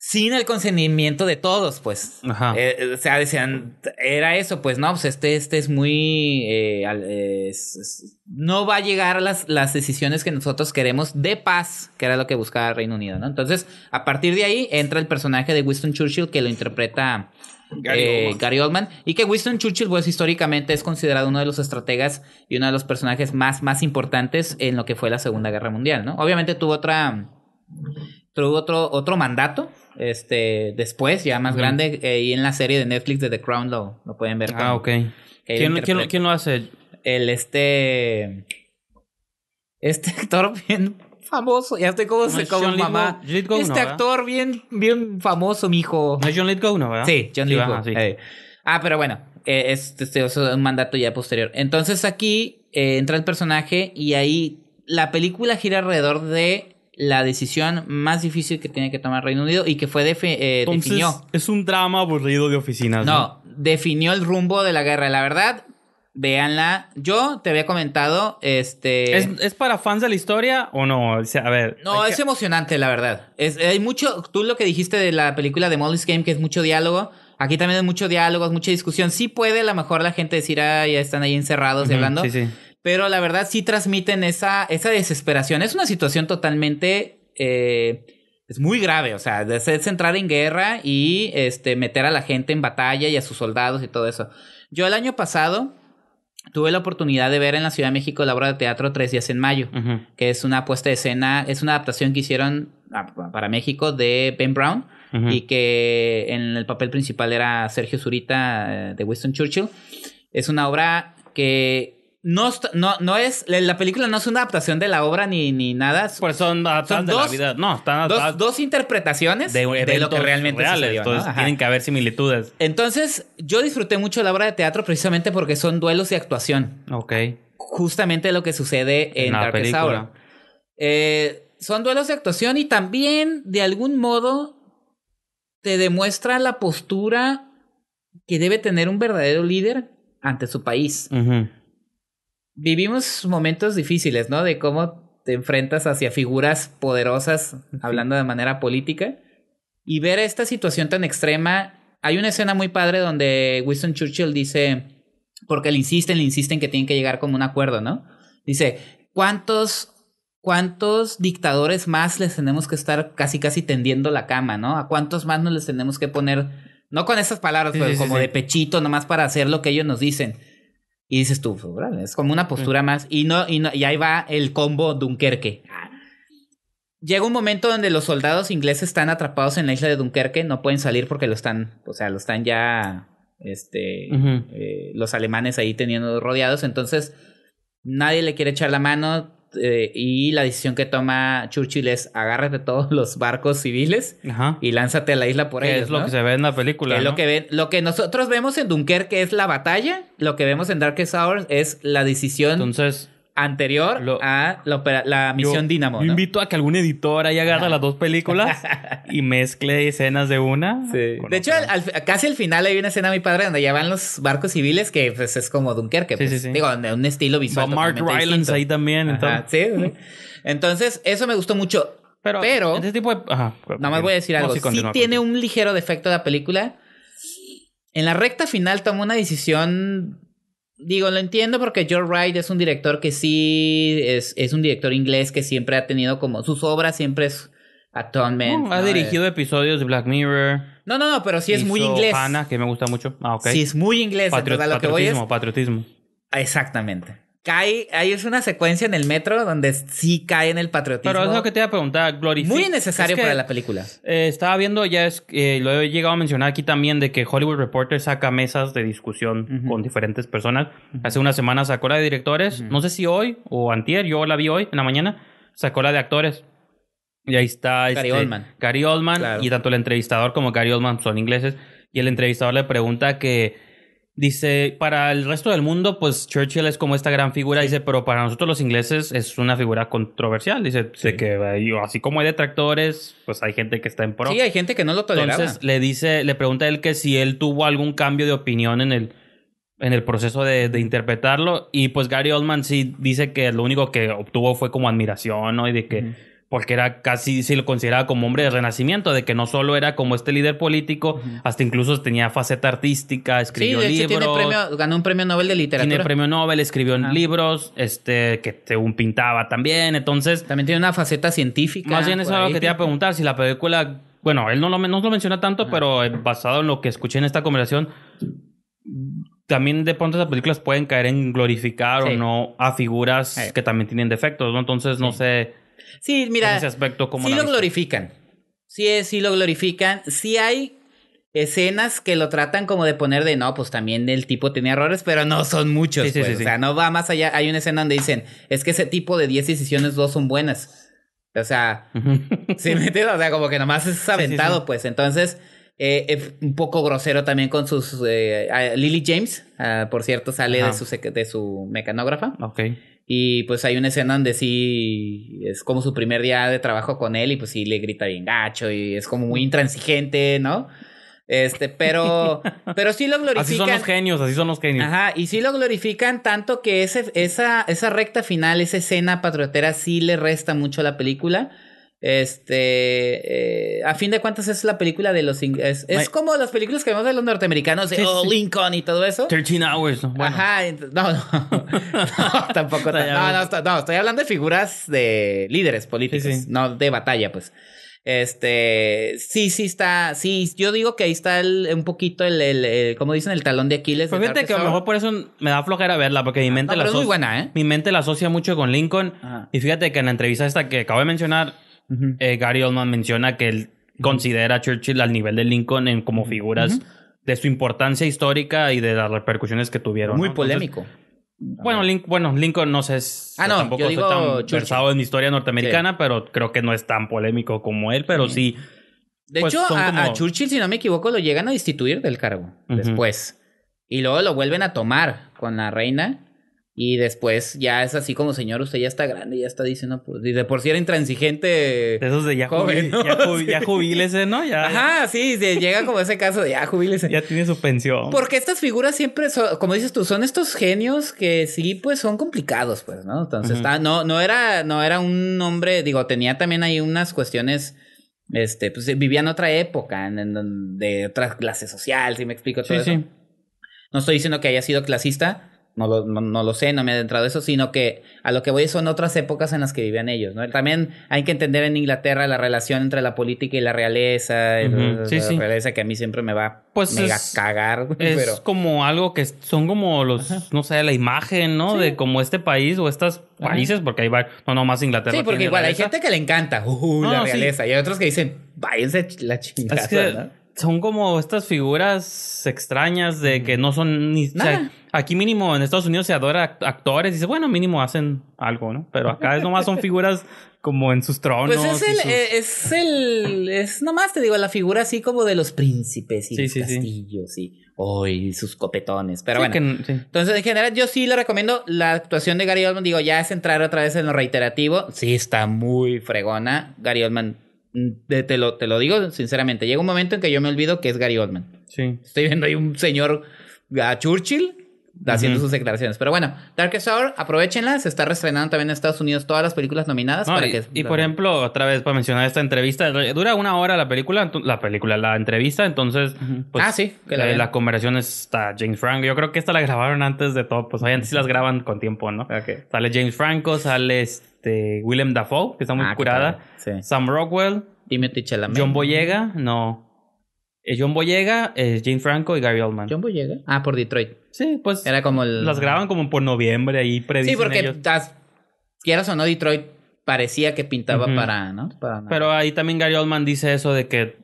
sin el consentimiento de todos, pues. Eh, o sea, decían, era eso, pues no, pues, este, este es muy... Eh, eh, no va a llegar a las, las decisiones que nosotros queremos de paz, que era lo que buscaba Reino Unido, ¿no? Entonces, a partir de ahí entra el personaje de Winston Churchill que lo interpreta Gary, Oldman. Y que Winston Churchill, pues históricamente es considerado uno de los estrategas y uno de los personajes más, más importantes en lo que fue la Segunda Guerra Mundial, ¿no? Obviamente tuvo otra otro, otro mandato, este, después, ya más grande, eh, y en la serie de Netflix de The Crown lo, lo pueden ver. Ah, ok. ¿Quién, lo hace? El este. Este actor bien famoso. Ya estoy cómo se, mamá. este actor bien, bien famoso, mijo. No es John Lithgow, ¿no? ¿verdad? Sí, John ah, eh. ah, pero bueno, eh, este, es un mandato ya posterior. Entonces aquí entra el personaje y ahí la película gira alrededor de la decisión más difícil que tiene que tomar Reino Unido y que fue eh, definió. Es un drama aburrido de oficinas. No, definió el rumbo de la guerra. La verdad, véanla. Yo te había comentado, este... ¿Es, para fans de la historia o no? a ver... No, es emocionante, la verdad. hay mucho... Tú lo que dijiste de la película de Molly's Game, que es mucho diálogo. Aquí también hay mucho diálogo, mucha discusión. Sí puede a lo mejor la gente decir, ah, ya están ahí encerrados y hablando. Sí, sí pero la verdad sí transmiten esa, esa desesperación. Es una situación totalmente... Eh, es muy grave, o sea, es, entrar en guerra y este, meter a la gente en batalla y a sus soldados y todo eso. Yo el año pasado tuve la oportunidad de ver en la Ciudad de México la obra de teatro Tres días en mayo, que es una puesta de escena, es una adaptación que hicieron ah, para México de Ben Brown y que en el papel principal era Sergio Zurita eh, de Winston Churchill. Es una obra que no, no, es. La película no es una adaptación de la obra ni, nada. Pues son, adaptaciones de la vida. No, están dos, dos interpretaciones de, lo que realmente Entonces tienen que haber similitudes. Entonces, yo disfruté mucho la obra de teatro precisamente porque son duelos de actuación. Ok. Justamente lo que sucede en la película. Eh, son duelos de actuación y también, de algún modo, te demuestra la postura que debe tener un verdadero líder ante su país vivimos momentos difíciles, ¿no? De cómo te enfrentas hacia figuras poderosas, hablando de manera política. Y ver esta situación tan extrema, hay una escena muy padre donde Winston Churchill dice, porque le insisten, le insisten que tienen que llegar como un acuerdo, ¿no? Dice, ¿cuántos, cuántos dictadores más les tenemos que estar casi, casi tendiendo la cama, ¿no? ¿A cuántos más nos les tenemos que poner? No con esas palabras, pero como de pechito, nomás para hacer lo que ellos nos dicen y dices tú, pues, es como una postura más. Y, no, y, ahí va el combo Dunkerque. Llega un momento donde los soldados ingleses están atrapados en la isla de Dunkerque, no pueden salir porque lo están, o sea, lo están ya, este, eh, los alemanes ahí teniendo rodeados. Entonces, nadie le quiere echar la mano, eh, y la decisión que toma Churchill es agárrate todos los barcos civiles y lánzate a la isla por ahí Es lo que se ve en la película. lo que lo que nosotros vemos en Dunkerque es la batalla, lo que vemos en Darkest Hour es la decisión Entonces, anterior a la, misión Dinamo. invito a que algún editor ahí agarre las dos películas y mezcle escenas de una. De hecho, casi al final hay una escena, mi padre, donde ya van los barcos civiles que pues, es como Dunkerque. Pues, digo, de un estilo visual. Va Mark Rylance ahí también. entonces. eso me gustó mucho. Pero, pero este tipo Ajá, nada más voy a decir algo. Si tiene un ligero defecto de la película. En la recta final toma una decisión digo, lo entiendo porque George Wright es un director que sí, es, es un director inglés que siempre ha tenido como sus obras, siempre es atonement. ha dirigido eh, episodios de Black Mirror. No, no, no, pero sí es muy inglés. Ana, que me gusta mucho. Ah, okay. Sí es muy inglés. lo que patriotismo. Exactamente. Cae, ahí es una secuencia en el metro donde sí cae en el patriotismo. Pero es lo que te iba a preguntar, Glory. Muy necesario para la película. Eh, estaba viendo, ya eh, lo he llegado a mencionar aquí también, de que Hollywood Reporter saca mesas de discusión con diferentes personas. Hace una semana sacó la de directores, no sé si hoy o antier, yo la vi hoy en la mañana, sacó la de actores. Y ahí está Gary este Oldman. Gary Oldman, y tanto el entrevistador como Gary Oldman son ingleses. Y el entrevistador le pregunta que Dice, para el resto del mundo, pues Churchill es como esta gran figura. Dice, pero para nosotros los ingleses es una figura controversial. Dice, sé que así como hay detractores, pues hay gente que está en pro. Sí, hay gente que no lo toleraba. Entonces le dice, le pregunta él que si él tuvo algún cambio de opinión en el, en el proceso de, interpretarlo. Y pues Gary Oldman sí dice que lo único que obtuvo fue como admiración, ¿no? Y de que porque era casi, se lo consideraba como hombre de renacimiento, de que no solo era como este líder político, hasta incluso tenía faceta artística, escribió sí, de Tiene premio, ganó un premio Nobel de literatura. Tiene premio Nobel, escribió libros, este, que según pintaba también, entonces... También tiene una faceta científica. Más bien es lo que te iba a preguntar, si la película... Bueno, él no lo, no lo menciona tanto, pero eh, basado en lo que escuché en esta conversación, también de pronto esas películas pueden caer en glorificar o no a figuras eh. que también tienen defectos, ¿no? Entonces, no sé Sí, mira. como. Sí lo glorifican. Sí, eh, sí lo glorifican. Sí hay escenas que lo tratan como de poner de no, pues también el tipo tenía errores, pero no son muchos. pues. o sea, no va más allá. Hay una escena donde dicen, es que ese tipo de 10 decisiones, dos son buenas. O sea, ¿sí O sea, como que nomás es aventado, pues. Entonces, eh, eh, un poco grosero también con sus. Lily James, ah, por cierto, sale de, su, de su mecanógrafa. Ok. Y pues hay una escena donde sí es como su primer día de trabajo con él y pues sí le grita bien gacho y es como muy intransigente, ¿no? Este, pero, pero sí lo glorifican. Así son los genios, así son los genios. Ajá, y sí lo glorifican tanto que ese, esa, esa recta final, esa escena patriotera sí le resta mucho a la película. Este, eh, a fin de cuentas es la película de los es, es como las películas que vemos de los norteamericanos de oh, Lincoln y todo eso. 13 hours. Ajá, no, no. no tampoco. no, no, no, estoy hablando de figuras de líderes políticos, no de batalla, pues. Este, sí, sí está, sí, yo digo que ahí está el, un poquito el, como dicen, el talón de Aquiles. Pues fíjate que a lo mejor por eso me da flojera verla, porque mi ah, mente la asocia. buena, ¿eh? Mi mente la asocia mucho con Lincoln. Y fíjate que en la entrevista esta que acabo de mencionar, eh, Gary Oldman menciona que él considera a Churchill al nivel de Lincoln en, como figuras de su importancia histórica y de las repercusiones que tuvieron. Muy polémico. bueno, bueno, Lincoln no sé. Ah, tampoco tan versado en historia norteamericana, pero creo que no es tan polémico como él, pero sí. de pues, hecho, a, Churchill, si no me equivoco, lo llegan a destituir del cargo después. Y luego lo vuelven a tomar con la reina. Y después ya es así como, señor, usted ya está grande, ya está diciendo, pues, de por sí era intransigente. esos de ya, joven, ¿no? ya, ¿no? Ajá, sí, llega como ese caso de ya jubílese. Ya tiene su pensión. Porque estas figuras siempre, son, como dices tú, son estos genios que sí, pues son complicados, pues, ¿no? Entonces, no, no, era, no era un hombre, digo, tenía también ahí unas cuestiones este, pues vivía en otra época, en, de otra clase social, si me explico todo sí, Sí. No estoy diciendo que haya sido clasista, no lo, no, lo, sé, no me he adentrado eso, sino que a lo que voy son otras épocas en las que vivían ellos, ¿no? También hay que entender en Inglaterra la relación entre la política y la realeza, la, realeza que a mí siempre me va pues a cagar. Es como algo que son como los, no sé, la imagen, ¿no? De como este país o estas países, porque ahí va, no, no, más Inglaterra. Sí, porque igual hay gente que le encanta, la realeza, y hay otros que dicen, váyanse la chingada, son como estas figuras extrañas de que no son ni. aquí mínimo en Estados Unidos se adora actores y dice, bueno, mínimo hacen algo, ¿no? Pero acá es nomás son figuras como en sus tronos. Pues eh, es el, es nomás te digo, la figura así como de los príncipes y los castillos y uy sus copetones. Pero bueno, entonces en general yo sí le recomiendo la actuación de Gary Oldman. Digo, ya es entrar otra vez en lo reiterativo. Sí, está muy fregona. Gary Oldman te lo, te lo digo sinceramente, llega un momento en que yo me olvido que es Gary Oldman. Sí. Estoy viendo ahí un señor a Churchill haciendo sus declaraciones. Pero bueno, Darkest Hour, aprovechenla. Se está restrenando también en Estados Unidos todas las películas nominadas. y, por ejemplo, otra vez para mencionar esta entrevista, dura una hora la película, la película, la entrevista, entonces, pues, ah, sí, la, eh, conversación está James Franco. Yo creo que esta la grabaron antes de todo, pues antes sí las graban con tiempo, ¿no? Sale James Franco, sale este este, William Dafoe, que está muy ah, curada. Sam Rockwell. Timothy Chalamet. Eh, John Boyega, no. John Boyega, Jane Franco y Gary Oldman. John Boyega. Ah, por Detroit. Sí, pues. Era como el. Las graban como por noviembre ahí predicen Sí, porque quieras o no, Detroit parecía que pintaba para, Pero ahí también Gary Oldman dice eso de que.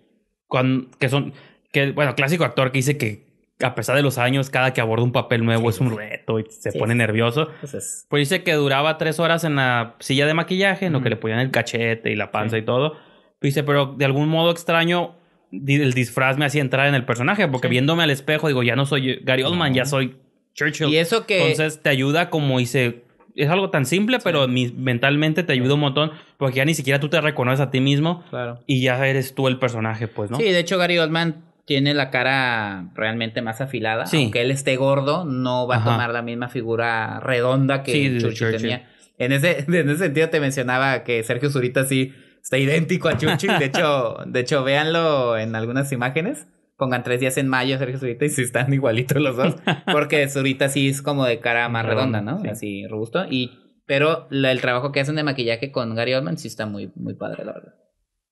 Cuando, que son. Que, bueno, clásico actor que dice que a pesar de los años, cada que aborda un papel nuevo es un reto y se pone nervioso. Pues, pues, dice que duraba tres horas en la silla de maquillaje, en lo que le ponían el cachete y la panza y todo. Pues dice, pero de algún modo extraño, el disfraz me hacía entrar en el personaje, porque viéndome al espejo digo, ya no soy Gary Oldman, ya soy Churchill. Y eso que... Entonces te ayuda como dice... Es algo tan simple, pero mentalmente te ayuda un montón, porque ya ni siquiera tú te reconoces a ti mismo claro. y ya eres tú el personaje, pues, ¿no? Sí, de hecho Gary Oldman tiene la cara realmente más afilada. Aunque él esté gordo, no va a tomar la misma figura redonda que Chuchi tenía. En ese, en ese sentido te mencionaba que Sergio Zurita sí está idéntico a Chuchi. De hecho, de hecho, véanlo en algunas imágenes. Pongan tres días en mayo, Sergio Zurita, y si están igualitos los dos. Porque Zurita sí es como de cara más redonda, ¿no? Así robusto. Y, pero el trabajo que hacen de maquillaje con Gary Oldman sí está muy, muy padre, la verdad.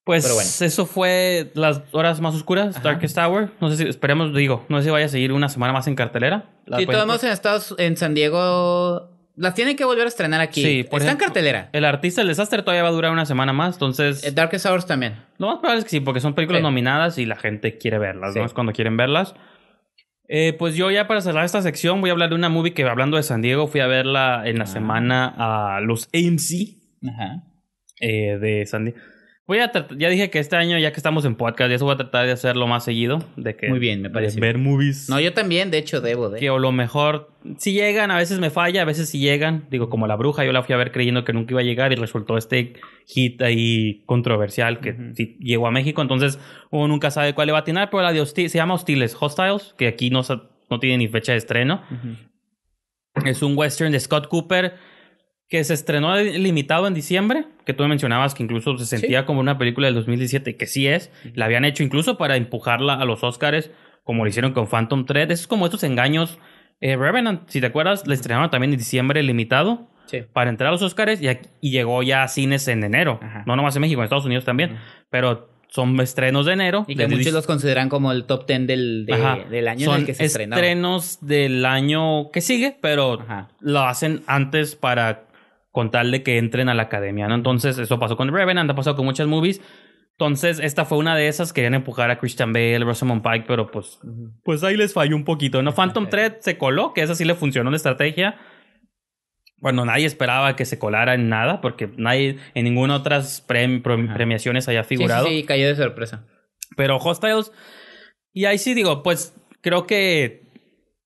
Pues eso fue las horas más oscuras, Darkest Hour. No sé si, esperemos, digo, no sé si vaya a seguir una semana más en cartelera. Y si todos en Estados, en San Diego, las tienen que volver a estrenar aquí. Sí, porque Está en cartelera. El artista el desastre todavía va a durar una semana más, entonces. Eh, Darkest Hours también. Lo más probable es que sí, porque son películas nominadas y la gente quiere verlas, ¿no? Es cuando quieren verlas. Eh, pues yo ya para cerrar esta sección voy a hablar de una movie que hablando de San Diego fui a verla en la ah. semana a los AMC eh, de San Diego. Voy a ya dije que este año, ya que estamos en podcast, ya eso voy a tratar de hacerlo más seguido. De que, Muy bien, me parece. ver movies. No, yo también, de hecho, debo de. Que o lo mejor, si llegan, a veces me falla, a veces si llegan. Digo, como la bruja, yo la fui a ver creyendo que nunca iba a llegar y resultó este hit ahí controversial que llegó a México. Entonces, uno nunca sabe cuál le va a atinar, pero la de Hostiles, se llama Hostiles, Hostiles, que aquí no, no tiene ni fecha de estreno. Es un western de Scott Cooper que se estrenó limitado en diciembre, que tú mencionabas que incluso se sentía como una película del 2017, que sí es, la habían hecho incluso para empujarla a los Oscars, como lo hicieron con Phantom Thread, es como estos engaños. Eh, Revenant, si te acuerdas, la estrenaron también en diciembre limitado para entrar a los Oscars y, y llegó ya a cines en enero, no nomás en México, en Estados Unidos también, pero son estrenos de enero. Y que muchos los consideran como el top 10 del, del año en el que se estrenó. estrenos del año que sigue, pero lo hacen antes para con tal de que entren a la academia, ¿no? Entonces, eso pasó con Revenant, ha pasado con muchas movies. Entonces, esta fue una de esas. que Querían empujar a Christian Bale, Rosamund Pike, pero pues, pues ahí les falló un poquito, ¿no? Phantom Thread se coló, que esa sí le funcionó la estrategia. Bueno, nadie esperaba que se colara en nada, porque nadie, en ninguna otras premiaciones haya figurado. Sí, sí, sí, cayó de sorpresa. Pero Hostiles, y ahí sí digo, pues creo que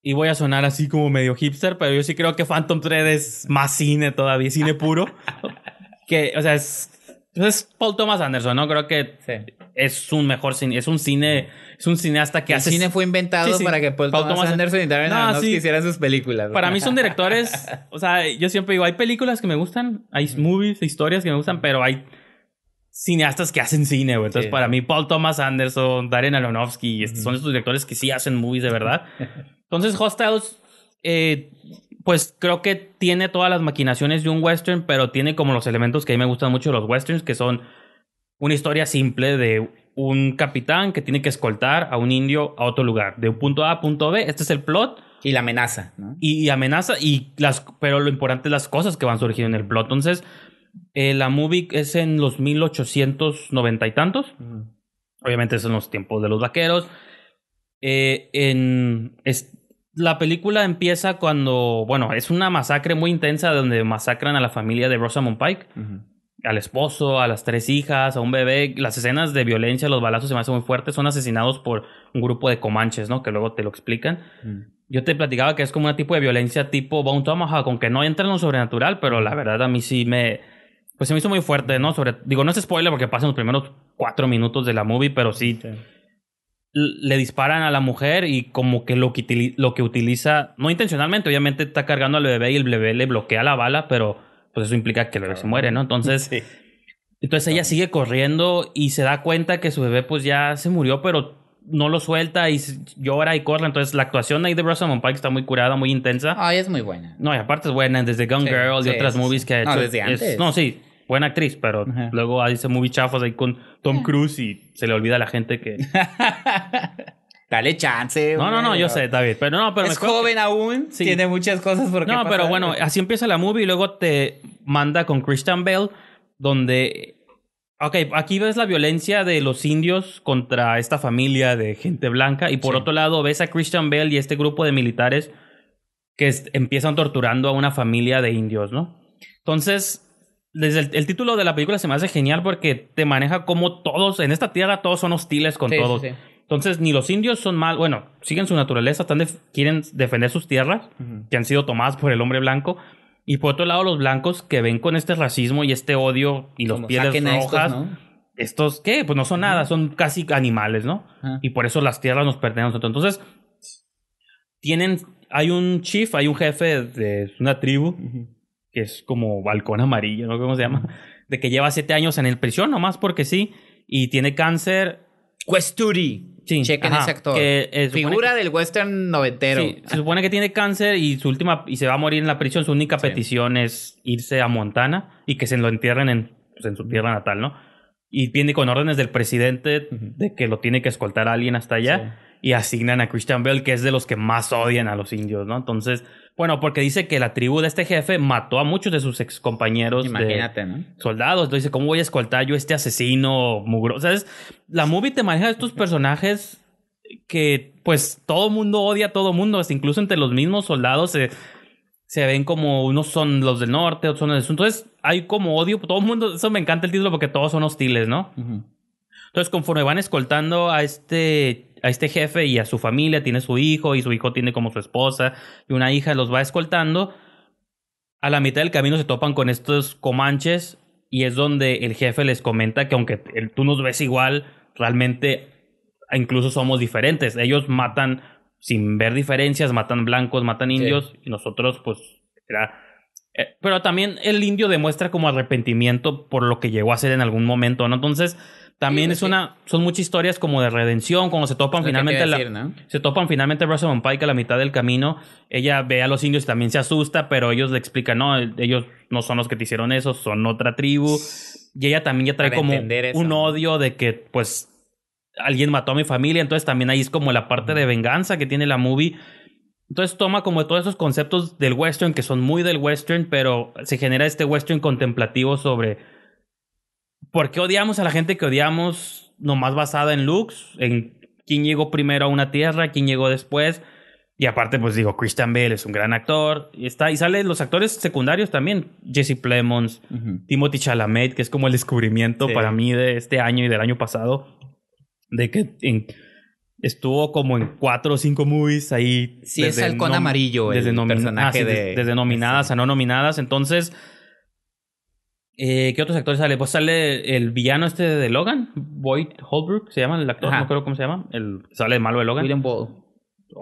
y voy a sonar así como medio hipster, pero yo sí creo que Phantom Thread es más cine todavía, cine puro. que, o sea, pues es, Paul Thomas Anderson, ¿no? Creo que es un mejor cine, es un cine, es un cineasta que El cine fue inventado para que Paul, Thomas, Anderson y no, sus películas. Para mí son directores, o sea, yo siempre digo, hay películas que me gustan, hay movies, historias que me gustan, pero hay cineastas que hacen cine, güey. Entonces, para mí, Paul Thomas Anderson, Darren Aronofsky, son estos directores que sí hacen movies de verdad. Entonces, Hostiles, eh, pues creo que tiene todas las maquinaciones de un western, pero tiene como los elementos que a mí me gustan mucho de los westerns, que son una historia simple de un capitán que tiene que escoltar a un indio a otro lugar, de un punto A a punto B. Este es el plot. Y la amenaza, Y, y amenaza, y las, pero lo importante es las cosas que van surgiendo en el plot. Entonces, eh, la movie es en los 1890 y tantos. obviamente Obviamente son los tiempos de los vaqueros. Eh, en, la película empieza cuando, bueno, es una masacre muy intensa donde masacran a la familia de Rosamund Pike. Al esposo, a las tres hijas, a un bebé. Las escenas de violencia, los balazos se me hacen muy fuertes. Son asesinados por un grupo de comanches, ¿no? Que luego te lo explican. Yo te platicaba que es como un tipo de violencia tipo Bone con que no entra en lo sobrenatural, pero la verdad a mí sí me pues se me hizo muy fuerte, ¿no? Sobre, digo, no es spoiler porque pasan los primeros cuatro minutos de la movie, pero sí, le disparan a la mujer y como que lo que, lo que utiliza, no intencionalmente, obviamente está cargando al bebé y el bebé le bloquea la bala, pero pues eso implica que el bebé se muere, ¿no? Entonces, entonces ella sigue corriendo y se da cuenta que su bebé pues ya se murió, pero no lo suelta y llora y corre. Entonces, la actuación ahí de Rosamund Pike está muy curada, muy intensa. Ay, es muy buena. No, y aparte es buena desde Gun Girl y otras movies que ha hecho. desde antes. no, sí buena actriz, pero luego hace movie chafas ahí con Tom Cruise y se le olvida a la gente que. Dale chance. No, no, no, yo sé, David. Pero no, pero. Es joven aún. Tiene muchas cosas por No, pero bueno, así empieza la movie y luego te manda con Christian Bell, donde. Ok, aquí ves la violencia de los indios contra esta familia de gente blanca. Y por otro lado, ves a Christian Bell y este grupo de militares que empiezan torturando a una familia de indios, ¿no? Entonces, desde el, título de la película se me hace genial porque te maneja como todos, en esta tierra todos son hostiles con todos. Entonces, ni los indios son mal, bueno, siguen su naturaleza, quieren defender sus tierras, que han sido tomadas por el hombre blanco. Y por otro lado, los blancos que ven con este racismo y este odio y los pies pieles rojas, estos, ¿no? ¿qué? Pues no son nada, son casi animales, ¿no? Ah. Y por eso las tierras nos pertenecen Entonces, tienen, hay un chief, hay un jefe de una tribu que es como balcón amarillo, ¿no? ¿Cómo se llama? De que lleva siete años en el prisión, nomás porque sí, y tiene cáncer. Questuri. Sí, Chequen ese actor. Eh, Figura del western noventero. se supone que tiene cáncer y su última y se va a morir en la prisión. Su única petición es irse a Montana y que se lo entierren en, pues, su tierra natal, ¿no? Y viene con órdenes del presidente de que lo tiene que escoltar a alguien hasta allá. Y asignan a Christian Bell, que es de los que más odian a los indios, ¿no? Entonces, bueno, porque dice que la tribu de este jefe mató a muchos de sus ex compañeros. Imagínate, Soldados. Entonces dice, ¿cómo voy a escoltar yo este asesino mugro? ¿Sabes? La movie te maneja estos personajes que, pues, todo mundo odia a todo mundo. incluso entre los mismos soldados se, se ven como unos son los del norte, otros son los del sur. Entonces hay como odio. Todo el mundo, eso me encanta el título porque todos son hostiles, ¿no? Entonces, conforme van escoltando a este, a este jefe y a su familia, tiene su hijo y su hijo tiene como su esposa y una hija, los va escoltando. A la mitad del camino se topan con estos comanches y es donde el jefe les comenta que aunque tú nos ves igual, realmente incluso somos diferentes. Ellos matan sin ver diferencias, matan blancos, matan indios y nosotros pues era... Eh, pero también el indio demuestra como arrepentimiento por lo que llegó a ser en algún momento, ¿no? Entonces también es una, son muchas historias como de redención, cuando se topan finalmente, la, se topan finalmente Russell and Pike a la mitad del camino, ella ve a los indios y también se asusta, pero ellos le explican, no, ellos no son los que te hicieron eso, son otra tribu, y ella también ya trae como un odio de que, pues, alguien mató a mi familia, entonces también ahí es como la parte de venganza que tiene la movie. Entonces toma como todos esos conceptos del western que son muy del western, pero se genera este western contemplativo sobre ¿por qué odiamos a la gente que odiamos nomás basada en looks? En quién llegó primero a una tierra, quién llegó después. Y aparte, pues digo, Christian Bale es un gran actor. Y, está, y salen los actores secundarios también. Jesse Plemons, Timothy Chalamet, que es como el descubrimiento para mí de este año y del año pasado. De que estuvo como en cuatro o cinco movies ahí. Sí, es el con amarillo desde el personaje ah, de... Desde nominadas a no nominadas. Entonces eh, ¿Qué otros actores sale? Pues sale el villano este de Logan, Boyd Holbrook, se llama el actor, no creo cómo se llama. El, sale el malo de Logan. William Ball.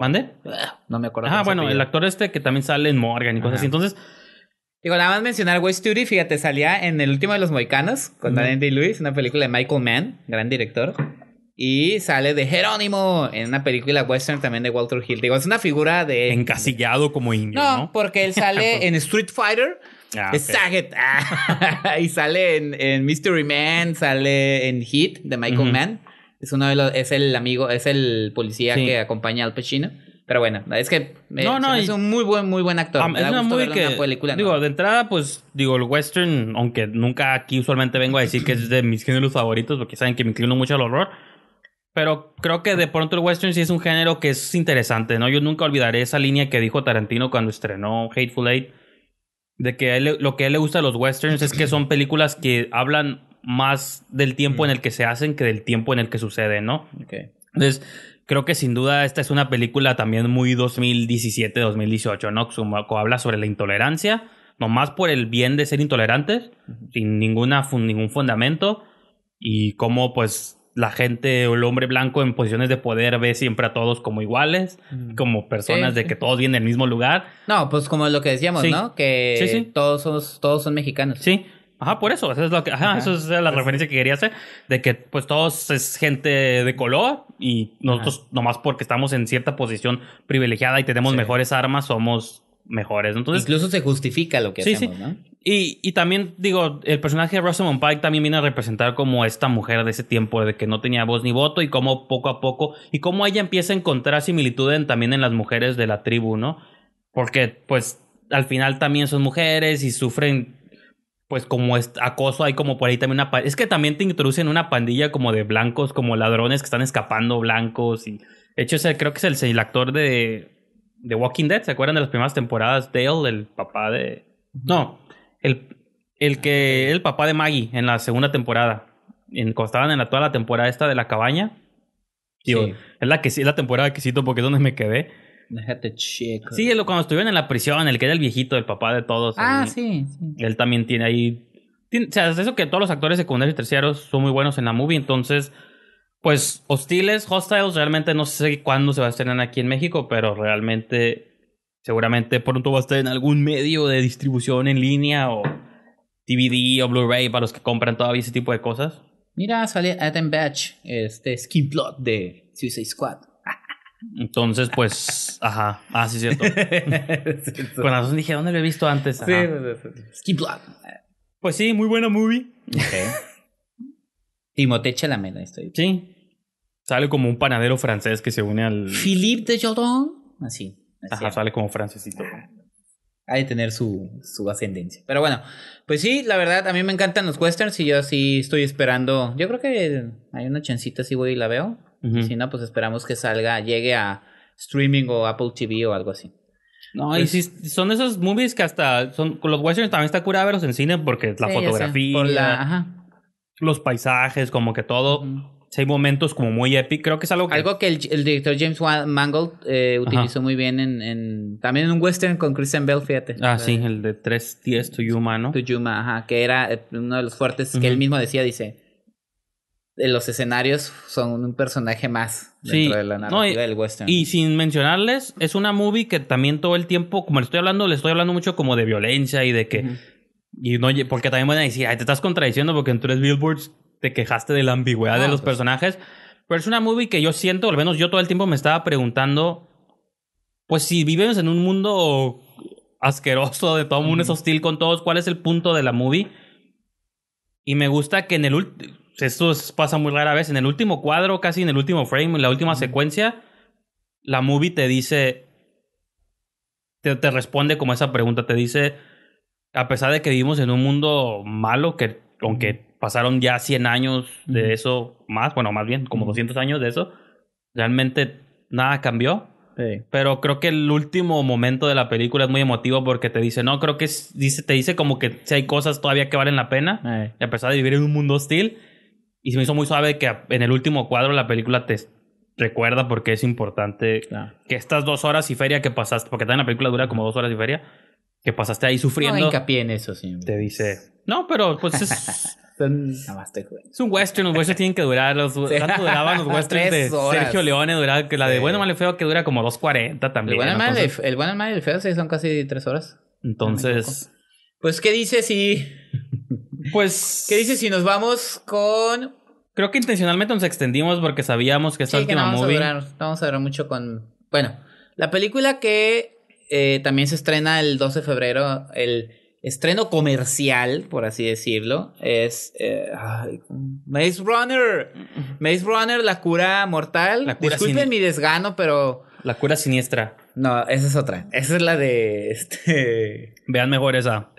¿Mande? Ah, no me acuerdo. Ah, bueno, el actor este que también sale en Morgan y cosas así. Entonces. Digo, nada más mencionar West Study, fíjate, salía en el último de los Moicanos con Daniel uh Lewis, una película de Michael Mann, gran director. Y sale de Jerónimo en una película western también de Walter Hill. Digo, es una figura de. Encasillado como indio. ¿no? porque él sale en Street Fighter. Ah, es Saget y sale en, Mystery Man, sale en Hit de Michael Mann. Es uno de los, es el amigo, es el policía que acompaña al pechino, Pero bueno, es que eh, no, no, es un muy buen, muy buen actor. Ah, es una película, digo, de entrada, pues, digo, el western, aunque nunca aquí usualmente vengo a decir que es de mis géneros favoritos, porque saben que me inclino mucho al horror. Pero creo que de pronto el western sí es un género que es interesante, ¿no? Yo nunca olvidaré esa línea que dijo Tarantino cuando estrenó Hateful Eight de que lo que a él le gusta de los westerns es que son películas que hablan más del tiempo en mm. el que se hacen que del tiempo en el que sucede, ¿no? Entonces, creo que sin duda esta es una película también muy 2017-2018, ¿no? Como habla sobre la intolerancia, más por el bien de ser intolerantes, sin ninguna, ningún fundamento, y cómo pues la gente o el hombre blanco en posiciones de poder ve siempre a todos como iguales, como personas de que todos vienen del mismo lugar. No, pues como lo que decíamos, ¿no? Que todos son, todos son mexicanos. Sí. Ajá, por eso, eso es lo que, ajá, Eso es la referencia que quería hacer, de que pues todos es gente de color y nosotros nomás porque estamos en cierta posición privilegiada y tenemos mejores armas somos mejores. Entonces, Incluso se justifica lo que hacemos, ¿no? Y, también, digo, el personaje de Rosamund Pike también viene a representar como esta mujer de ese tiempo, de que no tenía voz ni voto, y cómo poco a poco, y cómo ella empieza a encontrar similitud también en las mujeres de la tribu, ¿no? Porque, pues, al final también son mujeres y sufren, pues, como acoso, hay como por ahí también una... Es que también te introducen una pandilla como de blancos, como ladrones que están escapando blancos, y... De hecho, ese, creo que es el, el actor de, de Walking Dead, ¿se acuerdan de las primeras temporadas? Dale, el papá de... No, el, el que ah, el papá de Maggie en la segunda temporada. En, en la, toda la temporada esta de la cabaña. sí. es la que es la temporada que porque es donde me quedé. Déjate chico. Sí, cuando estuvieron en la prisión, el que era el viejito, el papá de todos. Ah, sí, sí, Él también tiene ahí. o sea, es eso que todos los actores secundarios y terciarios son muy buenos en la movie. Entonces, pues, hostiles, hostiles, realmente no sé cuándo se va a estrenar aquí en México, pero realmente Seguramente pronto va a estar en algún medio de distribución en línea o DVD o Blu-ray para los que compran todavía ese tipo de cosas. Mira, sale Adam Batch, este skin plot de Suicide Squad. Entonces, pues, ajá. Ah, sí, cierto. cierto. Con razón dije, ¿dónde lo he visto antes? Sí, Sí, Skin plot. Pues sí, muy buena movie. Ok. la Chalamet, estoy. Sí. Sale como un panadero francés que se une al. Philippe de Jordan. Así. Ajá, sale como francesito. Hay que tener su, ascendencia. Pero bueno, pues sí, la verdad, a mí me encantan los westerns y yo sí estoy esperando. Yo creo que hay una chancita si voy y la veo. Si no, pues esperamos que salga, llegue a streaming o Apple TV o algo así. No, y si pues son esos movies que hasta son los westerns también está curada verlos en cine porque la fotografía, los paisajes, como que todo hay momentos como muy epic. Creo que es algo que. Algo que el, director James Mangold eh, utilizó muy bien en, También en un western con Christian Bell, fíjate. Ah, sí, eh, el de Tres to Yuma, ¿no? To Yuma, ajá, que era eh, uno de los fuertes que él mismo decía, dice. Los escenarios son un personaje más dentro de la narrativa del western. Y sin mencionarles, es una movie que también todo el tiempo, como le estoy hablando, le estoy hablando mucho como de violencia y de que porque también van a decir, te estás contradiciendo porque en tres billboards te quejaste de la ambigüedad de los pues. personajes. Pero es una movie que yo siento, al menos yo todo el tiempo me estaba preguntando, pues si vivimos en un mundo asqueroso, de todo el mundo es hostil con todos, ¿cuál es el punto de la movie? Y me gusta que en el último, esto pasa muy rara vez, en el último cuadro, casi en el último frame, en la última secuencia, la movie te dice, te, te responde como esa pregunta, te dice a pesar de que vivimos en un mundo malo, que aunque pasaron ya 100 años de eso, más, bueno, más bien como 200 años de eso, realmente nada cambió. Pero creo que el último momento de la película es muy emotivo porque te dice, no, creo que dice, te dice como que si hay cosas todavía que valen la pena, eh. a pesar de vivir en un mundo hostil. Y se me hizo muy suave que en el último cuadro la película te recuerda porque es importante que estas dos horas y feria que pasaste, porque también la película dura como dos horas y feria, que pasaste ahí sufriendo. No hincapié en eso, sí. Te dice. No, pero pues es. es un western, los westerns tienen que durar. Los, Tanto duraban los westerns de Sergio Leone, duraba, que la de Bueno, malo y Feo que dura como 2.40 también. El Bueno, malo el, bueno, y el Feo sí son casi 3 horas. Entonces. Pues, ¿qué dice si. pues. ¿Qué dice si nos vamos con. Creo que intencionalmente nos extendimos porque sabíamos que es sí, última vamos movie. A vamos a durar mucho con. Bueno, la película que eh, también se estrena el 12 de febrero el estreno comercial, por así decirlo, es eh, Maze Runner. Maze Runner, la cura mortal. La Disculpen mi desgano, pero... La cura siniestra. No, esa es otra. Esa es la de este, Vean mejor esa.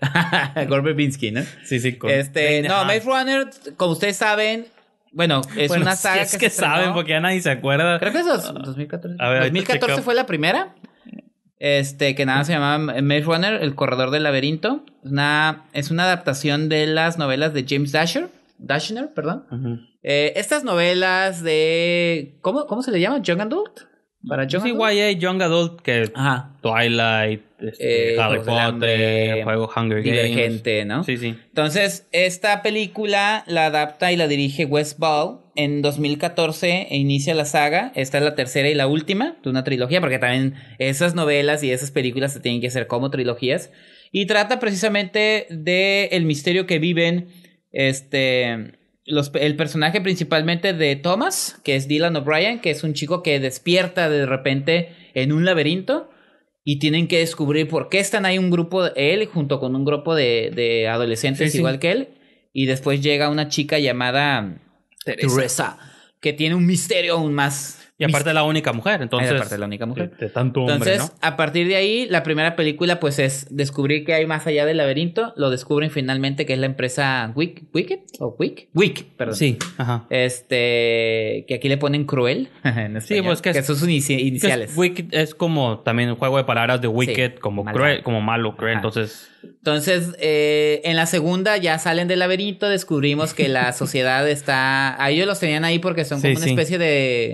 Binsky, ¿no? Sí, sí. Este, no, Maze Runner, como ustedes saben, bueno, es una saga es que, saben porque ya nadie se acuerda. Creo que es 2014. 2014 ah. fue la primera. Este, que nada se llamaba Maze Runner, El Corredor del Laberinto. es una adaptación de las novelas de James Dasher. Dashner, perdón. Eh, estas novelas de. ¿cómo, ¿Cómo se le llama? ¿Young Adult? Para Young sí, Young Adult, que Twilight, este, eh, Harry pues, Potter, juego Hunger Divergente, ¿no? Sí, sí. Entonces, esta película la adapta y la dirige Wes Ball. En 2014 e inicia la saga. Esta es la tercera y la última de una trilogía, porque también esas novelas y esas películas se tienen que hacer como trilogías. Y trata precisamente de el misterio que viven este el personaje principalmente de Thomas, que es Dylan O'Brien, que es un chico que despierta de repente en un laberinto y tienen que descubrir por qué están ahí un grupo, él junto con un grupo de, adolescentes igual que él. Y después llega una chica llamada Teresa que tiene un misterio aún más y aparte la única mujer, entonces. la este, tanto hombre, entonces, a partir de ahí, la primera película, pues es descubrir que hay más allá del laberinto. Lo descubren finalmente que es la empresa Wick, Wicked o Wick. Wick, perdón. Sí, ajá. Este, que aquí le ponen cruel. sí, pues que, son sus iniciales. wick es, es como también un juego de palabras de Wicked, como cruel, como malo, cruel. Entonces. Entonces, eh, en la segunda ya salen del laberinto, descubrimos que la sociedad está... A ellos los tenían ahí porque son como una especie de,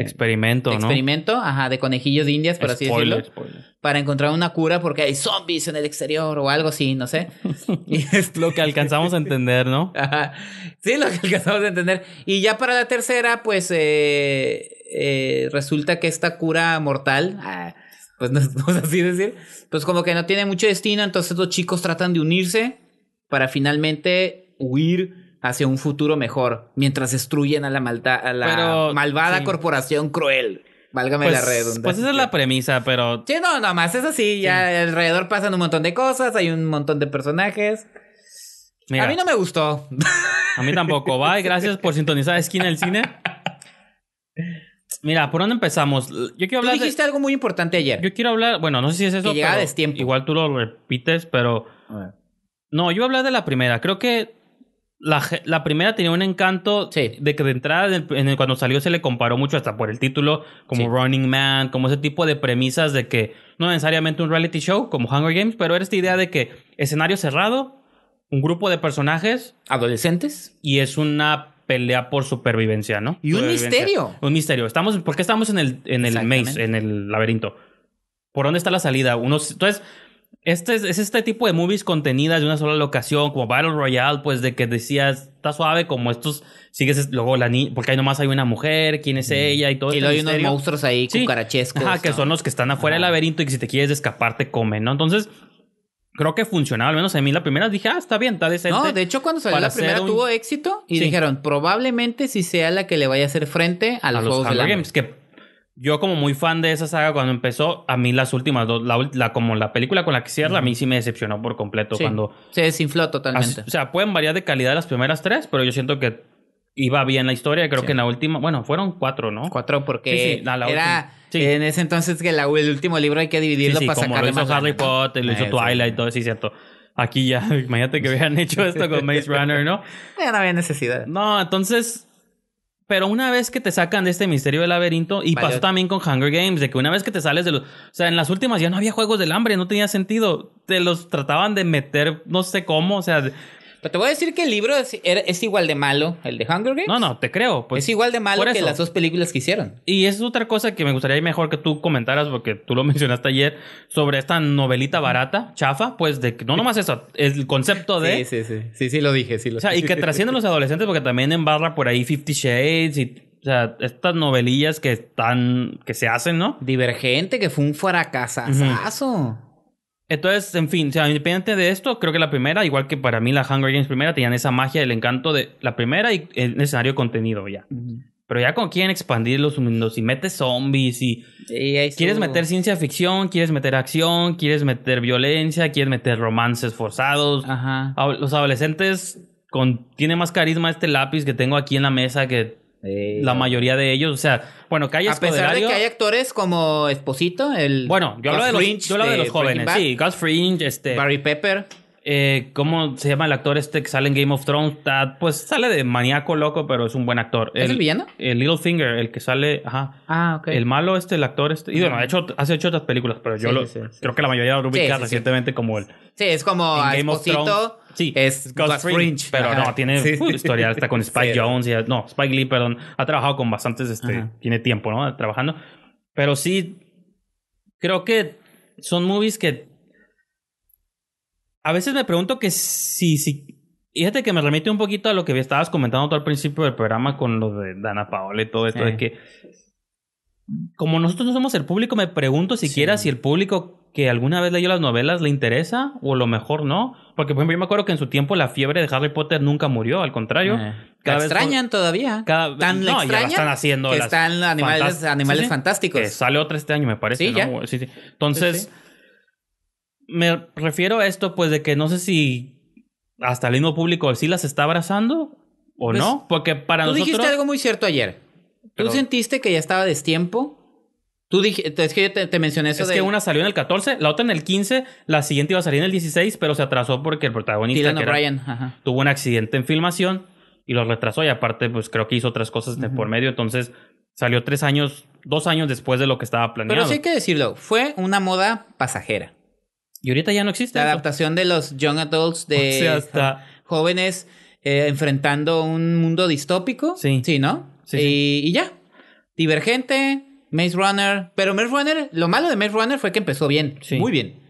Experimento, Experimento, Experimento, ajá, de conejillos de indias, por así decirlo. Spoiler. Para encontrar una cura porque hay zombies en el exterior o algo así, no sé. y es lo que alcanzamos a entender, ¿no? Sí, lo que alcanzamos a entender. Y ya para la tercera, pues eh, eh, resulta que esta cura mortal... Ah, pues no es así decir, pues como que no tiene mucho destino, entonces los chicos tratan de unirse para finalmente huir hacia un futuro mejor, mientras destruyen a la, malta, a la malvada corporación cruel. Válgame la pues, redundancia. Pues esa es la premisa, pero. Sí, no, nada más es así. Ya alrededor pasan un montón de cosas, hay un montón de personajes. a mí no me gustó. A mí tampoco. Bye, gracias por sintonizar Esquina del Cine. mira, ¿por dónde empezamos? Yo quiero hablar. Tú dijiste algo muy importante ayer. Yo quiero hablar, bueno, no sé si es eso. Que Igual tú lo repites, pero. No, yo voy a hablar de la primera. Creo que la, primera tenía un encanto de que de entrada, cuando salió, se le comparó mucho hasta por el título, como Running Man, como ese tipo de premisas de que no necesariamente un reality show como Hunger Games, pero era esta idea de que escenario cerrado, un grupo de personajes. Adolescentes. Y es una pelea por supervivencia, ¿no? Y un misterio. Un misterio. Estamos, ¿Por qué estamos en el, en el maze, en el laberinto? ¿Por dónde está la salida? Unos, entonces, este es, este tipo de movies contenidas de una sola locación, como Battle Royale, pues de que decías, está suave, como estos, sigues luego la ni... porque ahí nomás hay una mujer, quién es mm. ella y todo. Y este luego hay unos monstruos ahí, cucarachescos. Ajá, que son los que están afuera del laberinto y que si te quieres escapar te comen, ¿no? Entonces, creo que funcionaba, al menos a mí la primera dije, ah, está bien, está decente. No, de hecho cuando salió la primera tuvo éxito y dijeron, probablemente sí sea la que le vaya a hacer frente a los, juegos de Games, yo como muy fan de esa saga cuando empezó, a mí las últimas dos, la, como la película con la que cierra, a mí sí me decepcionó por completo cuando... Se desinfló totalmente. o sea, pueden variar de calidad las primeras tres, pero yo siento que iba bien la historia. Creo que en la última, bueno, fueron cuatro, ¿no? Cuatro, porque era en ese entonces que la, el último libro hay que dividirlo para como lo hizo Harry Potter, lo hizo ah, Twilight, todo eso, sí, cierto. Aquí ya, imagínate que hubieran hecho esto con Maze Runner, ¿no? Ya no había necesidad. No, entonces. Pero una vez que te sacan de este misterio del laberinto, y pasó también con Hunger Games, de que una vez que te sales de los. O sea, en las últimas ya no había juegos del hambre, no tenía sentido. Te los trataban de meter, no sé cómo, o sea pero te voy a decir que el libro es, igual de malo, el de Hunger Games. No, no, te creo. Pues, es igual de malo que las dos películas que hicieron. Y es otra cosa que me gustaría mejor que tú comentaras, porque tú lo mencionaste ayer, sobre esta novelita barata, chafa, pues de no nomás eso, es el concepto de... Sí, sí, sí, sí, sí lo dije, sí lo O sea, y que trascienden los adolescentes porque también barra por ahí Fifty Shades y o sea, estas novelillas que están, que se hacen, ¿no? Divergente, que fue un fuera casa entonces, en fin, o independiente de esto, creo que la primera, igual que para mí la Hunger Games primera, tenían esa magia, el encanto de la primera y el escenario contenido ya. Pero ya con quieren expandir los mundos y metes zombies y quieres meter ciencia ficción, quieres meter acción, quieres meter violencia, quieres meter romances forzados. Los adolescentes con más carisma este lápiz que tengo aquí en la mesa que eh, la mayoría de ellos, o sea, bueno, que hay A pesar de que hay actores como Esposito, el. Bueno, yo hablo de los, jóvenes. sí, Gus Fringe, este. Barry Pepper. Eh, ¿Cómo se llama el actor este que sale en Game of Thrones? pues sale de maníaco loco, pero es un buen actor. ¿Es el, villano? El Littlefinger, el que sale. Ajá. Ah, ok. El malo este, el actor este. Y bueno, ha hecho, hace otras películas, pero yo lo, creo que la mayoría lo ubica recientemente como él. Sí, es como Esposito sí. Es Gus Fringe. Pero no, tiene historial, está historia con Spike Jones. Y, no, Spike Lee, perdón. Ha trabajado con bastantes, este, tiene tiempo, ¿no? Trabajando. Pero sí, creo que son movies que... A veces me pregunto que si, si fíjate que me remite un poquito a lo que estabas comentando tú al principio del programa con lo de Dana Paola y todo esto, de que como nosotros no somos el público, me pregunto siquiera si el público que alguna vez leyó las novelas le interesa o a lo mejor no, porque, por ejemplo, yo me acuerdo que en su tiempo la fiebre de Harry Potter nunca murió, al contrario. Eh. Cada extrañan todavía. Cada, Tan no, ya la están haciendo. están animales, fantásticos. Eh, sale otra este año, me parece. Sí, Entonces, me refiero a esto, pues, de que no sé si hasta el mismo público sí las está abrazando o pues, no. Porque para nosotros. dijiste algo muy cierto ayer. tú sentiste que ya estaba destiempo Tú dijiste, es que yo te, mencioné eso. Es que una salió en el 14, la otra en el 15, la siguiente iba a salir en el 16, pero se atrasó porque el protagonista que tuvo un accidente en filmación y lo retrasó. Y aparte, pues creo que hizo otras cosas de por medio. Entonces salió tres años, dos años después de lo que estaba planeado. Pero sí hay que decirlo, fue una moda pasajera. Y ahorita ya no existe. La adaptación de los young adults, de jóvenes eh, enfrentando un mundo distópico. Sí. Sí, ¿no? Sí, sí. y ya. Divergente, Maze Runner. Pero Maze Runner, lo malo de Maze Runner fue que empezó bien. Muy bien.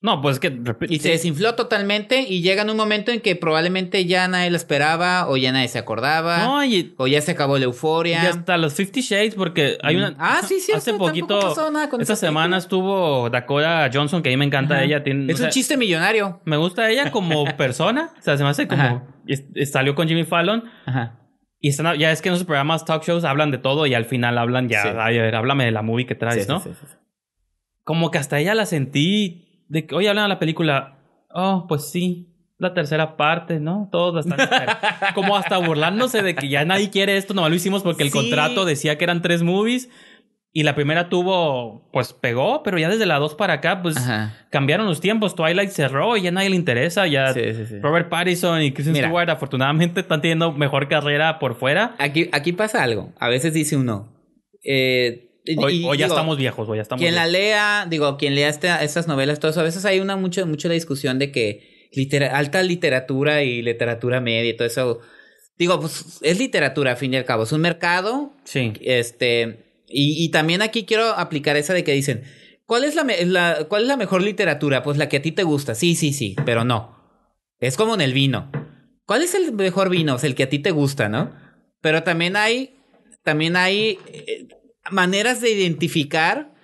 No, pues que. Y se desinfló totalmente y llega en un momento en que probablemente ya nadie lo esperaba o ya nadie se acordaba. No, y, o ya se acabó la euforia. Y hasta los 50 Shades, porque hay una. Mm. Ah, sí, sí, hace poquito. con esta semana estuvo Dakota Johnson, que a mí me encanta ella. es un chiste millonario. Me gusta ella como persona. o sea, se me hace como. salió con Jimmy Fallon. Ajá. Y están, ya es que en esos programas talk shows hablan de todo y al final hablan ya, a ver, háblame de la movie que traes, sí, ¿no? Sí, Como que hasta ella la sentí de que, hoy hablan de la película. Oh, pues sí, la tercera parte, ¿no? Todos están como hasta burlándose de que ya nadie quiere esto, no, lo hicimos porque el contrato decía que eran tres movies y la primera tuvo, pues pegó, pero ya desde la 2 para acá, pues cambiaron los tiempos. Twilight cerró y ya nadie le interesa. Ya Robert Pattinson y Kristen Stewart afortunadamente están teniendo mejor carrera por fuera. Aquí, aquí pasa algo. A veces dice uno. Eh, o, ya estamos viejos, o ya estamos Quien la lea, digo, quien lea este, estas novelas, todo eso, a veces hay una mucho, mucho la discusión de que alta literatura y literatura media y todo eso. Digo, pues es literatura, a fin y al cabo. Es un mercado. Sí. Este y, también aquí quiero aplicar esa de que dicen, ¿cuál es la, ¿cuál es la mejor literatura? Pues la que a ti te gusta. Sí, sí, sí, pero no. Es como en el vino. ¿Cuál es el mejor vino? es el que a ti te gusta, ¿no? Pero también hay, también hay eh, maneras de identificar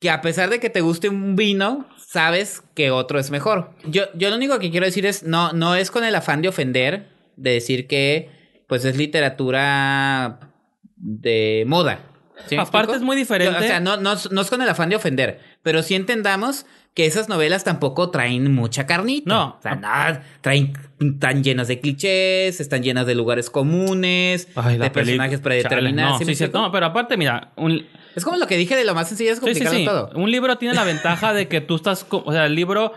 que a pesar de que te guste un vino, sabes que otro es mejor. Yo, yo lo único que quiero decir es, no, no es con el afán de ofender, de decir que pues es literatura de moda. Aparte es muy diferente. O sea, no, no, es con el afán de ofender, pero sí entendamos que esas novelas tampoco traen mucha carnita. No. O sea, nada, traen, están llenas de clichés, están llenas de lugares comunes, de personajes predeterminados. No, ¿sí sí, no, pero aparte, mira, un... es como lo que dije de lo más sencillo es complicarlo todo. Un libro tiene la ventaja de que tú estás, o sea, el libro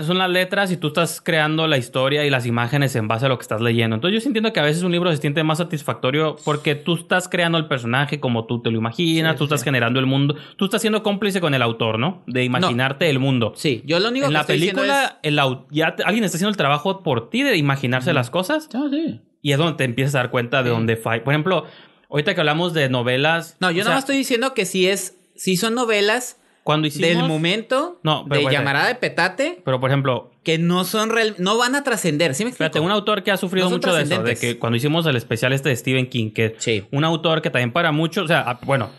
son las letras y tú estás creando la historia y las imágenes en base a lo que estás leyendo. Entonces yo siento que a veces un libro se siente más satisfactorio porque tú estás creando el personaje como tú te lo imaginas, tú estás generando el mundo, tú estás siendo cómplice con el autor, ¿no? De imaginarte el mundo. Sí, yo lo único en que la película es... el ya alguien está haciendo el trabajo por ti de imaginarse las cosas. Ah, sí. Y es donde te empiezas a dar cuenta de dónde falla. Por ejemplo, ahorita que hablamos de novelas. No, yo nada más estoy diciendo que si es, si son novelas cuando hicimos... Del momento de llamarada de petate. Pero, por ejemplo... Que no son no van a trascender, ¿sí me explico? Fíjate, un autor que ha sufrido mucho de eso, de que cuando hicimos el especial este de Stephen King, que sí. un autor que también para muchos, o sea, ah, bueno,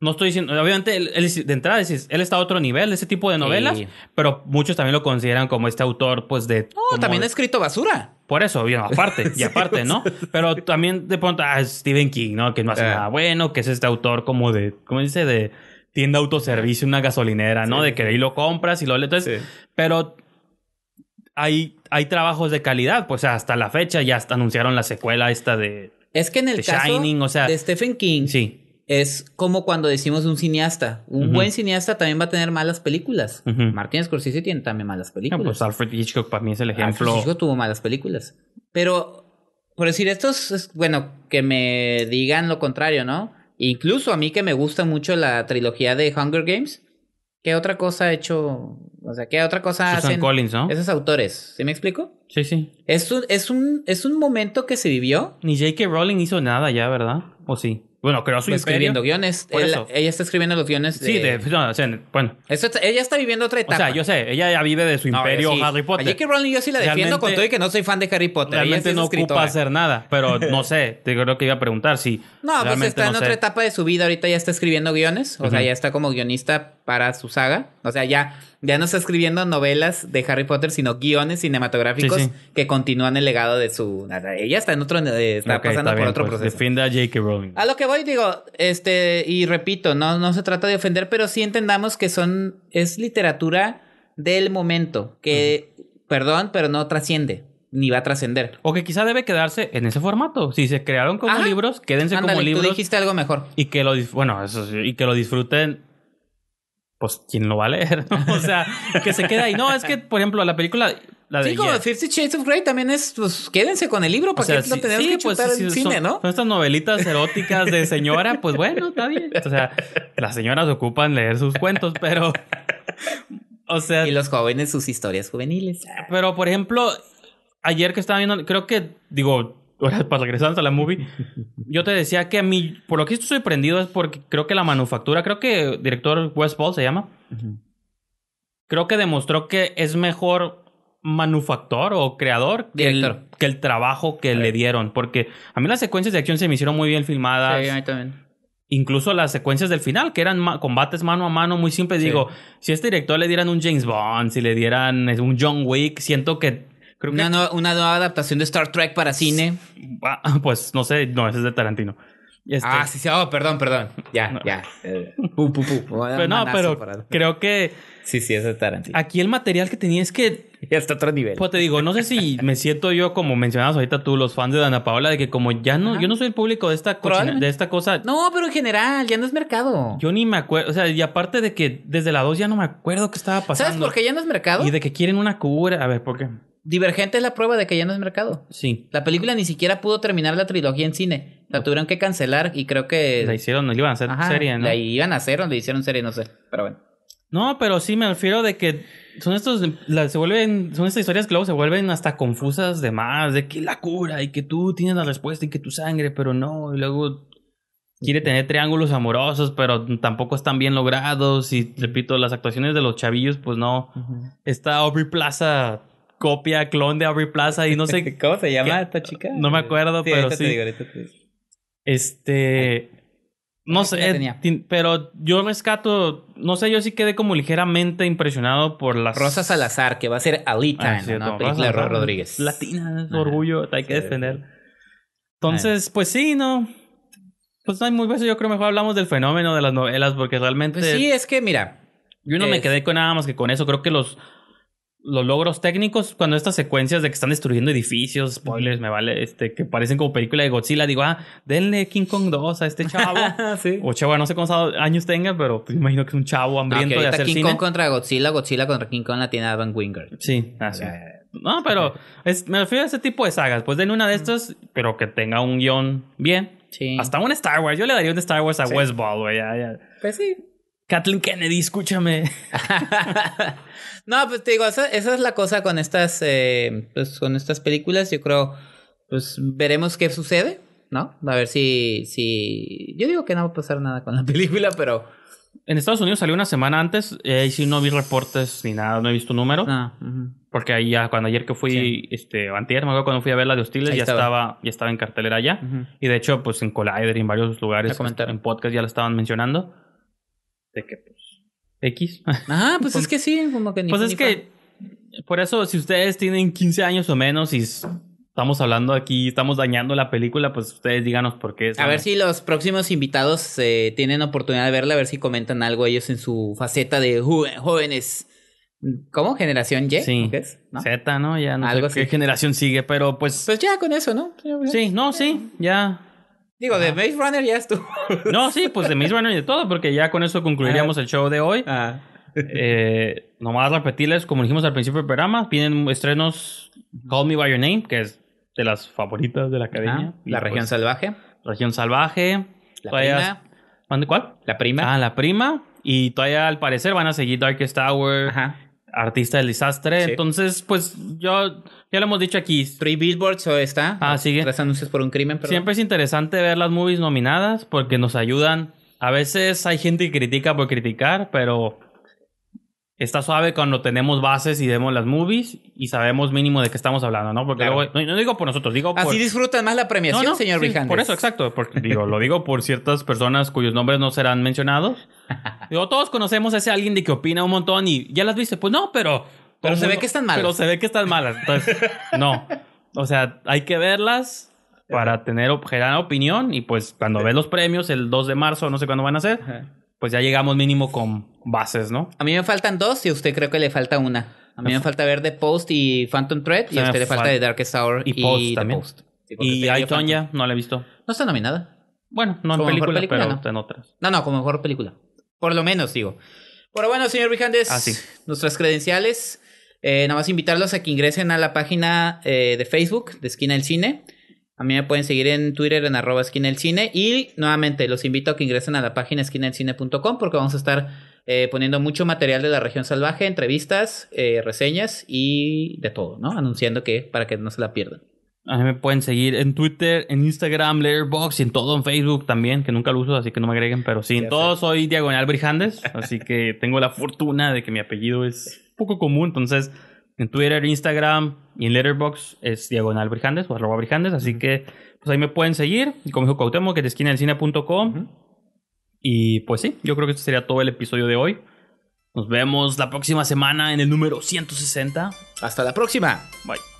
no estoy diciendo, obviamente, de entrada, él está a otro nivel de ese tipo de novelas, pero muchos también lo consideran como este autor, pues de. oh, también ha escrito basura. Por eso, bien, aparte, y aparte, ¿no? Pero también de pronto, ah, Stephen King, ¿no? Que no hace eh. nada bueno, que es este autor como de, ¿cómo dice? De tienda autoservicio, una gasolinera, ¿no? De que ahí lo compras y lo... lees. pero hay, hay trabajos de calidad, pues hasta la fecha ya anunciaron la secuela esta de... Es que en el Shining, o sea, de Stephen King, sí. es como cuando decimos un cineasta. Un buen cineasta también va a tener malas películas. Martin Scorsese tiene también malas películas. pues Alfred Hitchcock para mí es el ejemplo. Alfred Hitchcock tuvo malas películas. Pero, por decir, estos, es, bueno, que me digan lo contrario, ¿no? Incluso a mí que me gusta mucho la trilogía de Hunger Games. ¿Qué otra cosa ha hecho? O sea, ¿qué otra cosa hacen esos autores? ¿Sí me explico? Sí, sí. Es es un, es un momento que se vivió. Ni J.K. Rowling hizo nada ya, ¿verdad? ¿O sí? Bueno, creo su Escribiendo guiones. Por Ella está escribiendo los guiones. De... Sí, bueno. ella está viviendo otra etapa. O sea, yo sé, ella ya vive de su imperio Harry Potter. que Rowling yo sí la defiendo con todo y que no soy fan de Harry Potter. Realmente no ocupa hacer nada, pero no sé, te creo que iba a preguntar si. No, pues está en otra etapa de su vida. Ahorita ya está escribiendo guiones. O sea, ya está como guionista para su saga. O sea, ya ya no está escribiendo novelas de Harry Potter, sino guiones cinematográficos que continúan el legado de su. Ella está en otro. Eh, está pasando por otro pues, proceso. Defienda a J.K. Rowling. A lo que voy, digo, este, y repito, no, no se trata de ofender, pero sí entendamos que son. Es literatura del momento, que, perdón, pero no trasciende ni va a trascender. O que quizá debe quedarse en ese formato. Si se crearon como libros, quédense como libros. Tú dijiste algo mejor. Y que lo bueno, y que lo disfruten pues, ¿quién lo va a leer? o sea, que se queda ahí. No, es que, por ejemplo, la película. La sí, como Fifty Shades of Grey también es, pues, quédense con el libro para que no que pues, el cine, ¿no? Son estas novelitas eróticas de señora, pues bueno, está bien. O sea, las señoras ocupan leer sus cuentos, pero. O sea. Y los jóvenes sus historias juveniles. Pero, por ejemplo, ayer que estaba viendo, creo que, digo, para regresarnos a la movie, yo te decía que a mí, por lo que estoy sorprendido es porque creo que la manufactura, creo que director Wes Paul se llama, creo que demostró que es mejor manufactor o creador que el, trabajo que le dieron. Porque a mí las secuencias de acción se me hicieron muy bien filmadas. Incluso las secuencias del final, que eran combates mano a mano muy simples. Digo, si a este director le dieran un James Bond, si le dieran un John Wick, siento que una, nueva adaptación de Star Trek para cine. Ah, pues no sé, no, ese es de Tarantino. Este ah, sí, sí, oh, perdón, perdón. Ya, ya. Eh, pero no, pero creo que. Sí, sí, es de Tarantino. Aquí el material que tenía es que. Ya está otro nivel. Pues te digo, no sé si me siento yo, como mencionabas ahorita tú, los fans de Ana Paola, de que como ya no, yo no soy el público de esta, de esta cosa. No, pero en general, ya no es mercado. Yo ni me acuerdo. O sea, y aparte de que desde la 2 ya no me acuerdo qué estaba pasando. ¿Sabes por qué ya no es mercado? Y de que quieren una cura. A ver, ¿por qué? Divergente es la prueba de que ya no es mercado. Sí. La película ni siquiera pudo terminar la trilogía en cine. La tuvieron que cancelar y creo que. La hicieron, la iban a hacer serie, ¿no? La iban a hacer donde hicieron serie, no sé. Pero bueno. No, pero sí me refiero de que son estos. se vuelven. Son estas historias que luego se vuelven hasta confusas de más. De que la cura y que tú tienes la respuesta y que tu sangre, pero no. Y luego quiere tener triángulos amorosos, pero tampoco están bien logrados. Y repito, las actuaciones de los chavillos, pues no. Está Aubrey Plaza copia, clon de Aubrey Plaza y no sé. ¿Cómo se llama esta chica? No me acuerdo, pero sí. Este. No sé, pero yo rescato, no sé, yo sí quedé como ligeramente impresionado por las... Rosa Salazar, que va a ser Alita, ah, ¿no? Película Rosa Rodríguez. Latina, orgullo, hay que defender. Entonces, pues sí, no. Pues no hay muy veces, yo creo mejor hablamos del fenómeno de las novelas, porque realmente... Pues sí, es que mira... Yo no me quedé con nada más que con eso, creo que los los logros técnicos, cuando estas secuencias de que están destruyendo edificios, spoilers, me vale, este, que parecen como película de Godzilla, digo, ah, denle King Kong 2 a este chavo. O chavo, no sé cuántos años tenga, pero pues, imagino que es un chavo hambriento de hacer King Kong contra Godzilla, Godzilla contra King Kong la tiene Adam Wingard. Sí, así. Ah, eh, no, pero es, me refiero a ese tipo de sagas. Pues den una de mm. estas, pero que tenga un guión bien. Sí. Hasta un Star Wars. Yo le daría un Star Wars a West Ball, güey. Pues sí. Kathleen Kennedy, escúchame. no, pues te digo, esa, es la cosa con estas, eh, pues, con estas películas. Yo creo, pues veremos qué sucede, ¿no? A ver si, si... Yo digo que no va a pasar nada con la película, pero... En Estados Unidos salió una semana antes eh, y sí no vi reportes ni nada, no he visto números. Ah, Porque ahí ya, cuando ayer que fui, este, antier, me acuerdo cuando fui a ver la de Hostiles, ya estaba. ya estaba en cartelera ya. Y de hecho, pues en Collider y en varios lugares, en podcast ya la estaban mencionando de que pues X. Ah, pues, es pues, que sí, como que ni Pues es que por eso si ustedes tienen 15 años o menos y estamos hablando aquí, estamos dañando la película, pues ustedes díganos por qué. A ver si los próximos invitados eh, tienen oportunidad de verla, a ver si comentan algo ellos en su faceta de jóvenes. ¿Cómo? ¿Generación Y? Sí. Z, ¿no? Ya no sé qué generación sigue, pero pues... Pues ya con eso, ¿no? Sí, no, sí, ya Digo, de Maze Runner ya estuvo. No, sí, pues de Maze Runner y de todo, porque ya con eso concluiríamos el show de hoy. Ah. Eh, nomás repetirles, como dijimos al principio del programa, vienen estrenos Call Me By Your Name, que es de las favoritas de la academia. La pues, Región Salvaje. Región Salvaje. La todavía prima. ¿Cuál? La prima. Ah, la prima. Y todavía al parecer van a seguir Darkest Tower. Artista del Desastre. Entonces, pues yo ya lo hemos dicho aquí. Three Billboards o está. Ah, sigue. Tres anuncios por un crimen. pero Siempre es interesante ver las movies nominadas porque nos ayudan. A veces hay gente que critica por criticar, pero está suave cuando tenemos bases y vemos las movies y sabemos mínimo de qué estamos hablando, ¿no? Porque no, digo por nosotros, digo por... Así disfrutan más la premiación, señor sí, Por eso, exacto. Porque, digo, lo digo por ciertas personas cuyos nombres no serán mencionados. Digo, todos conocemos a ese alguien de que opina un montón y ya las viste. Pues no, pero pero se ve que están malas. Pero se ve que están malas. Entonces, no. O sea, hay que verlas para tener una opinión y pues cuando ve los premios el 2 de marzo, no sé cuándo van a ser, pues ya llegamos mínimo con bases, ¿no? A mí me faltan dos y a usted creo que le falta una. A mí me, falta ver The Post y Phantom Thread y a usted le falta The Darkest Hour y, The Post. y ya, no la he visto. No está nominada. Bueno, no en película, no. en otras. No, no, como mejor película. Por lo menos, digo. Pero bueno, señor Vijandes, ah, nuestras credenciales. Eh, nada más invitarlos a que ingresen a la página eh, de Facebook de Esquina del Cine. A mí me pueden seguir en Twitter en arroba Esquina del Cine. Y nuevamente los invito a que ingresen a la página esquinaelcine.com porque vamos a estar eh, poniendo mucho material de la región salvaje, entrevistas, reseñas y de todo, ¿no? Anunciando que para que no se la pierdan. A mí me pueden seguir en Twitter, en Instagram, Letterboxd y en todo, en Facebook también, que nunca lo uso, así que no me agreguen, pero sí, en todo soy Diagonal Brijandes, así que tengo la fortuna de que mi apellido es poco común, entonces en Twitter, Instagram y en Letterboxd es diagonal Brijandes o arroba Brijandes. Así que pues ahí me pueden seguir. Y como dijo Cautemo, que es esquina del cine.com. Y pues sí, yo creo que este sería todo el episodio de hoy. Nos vemos la próxima semana en el número 160. Hasta la próxima. Bye.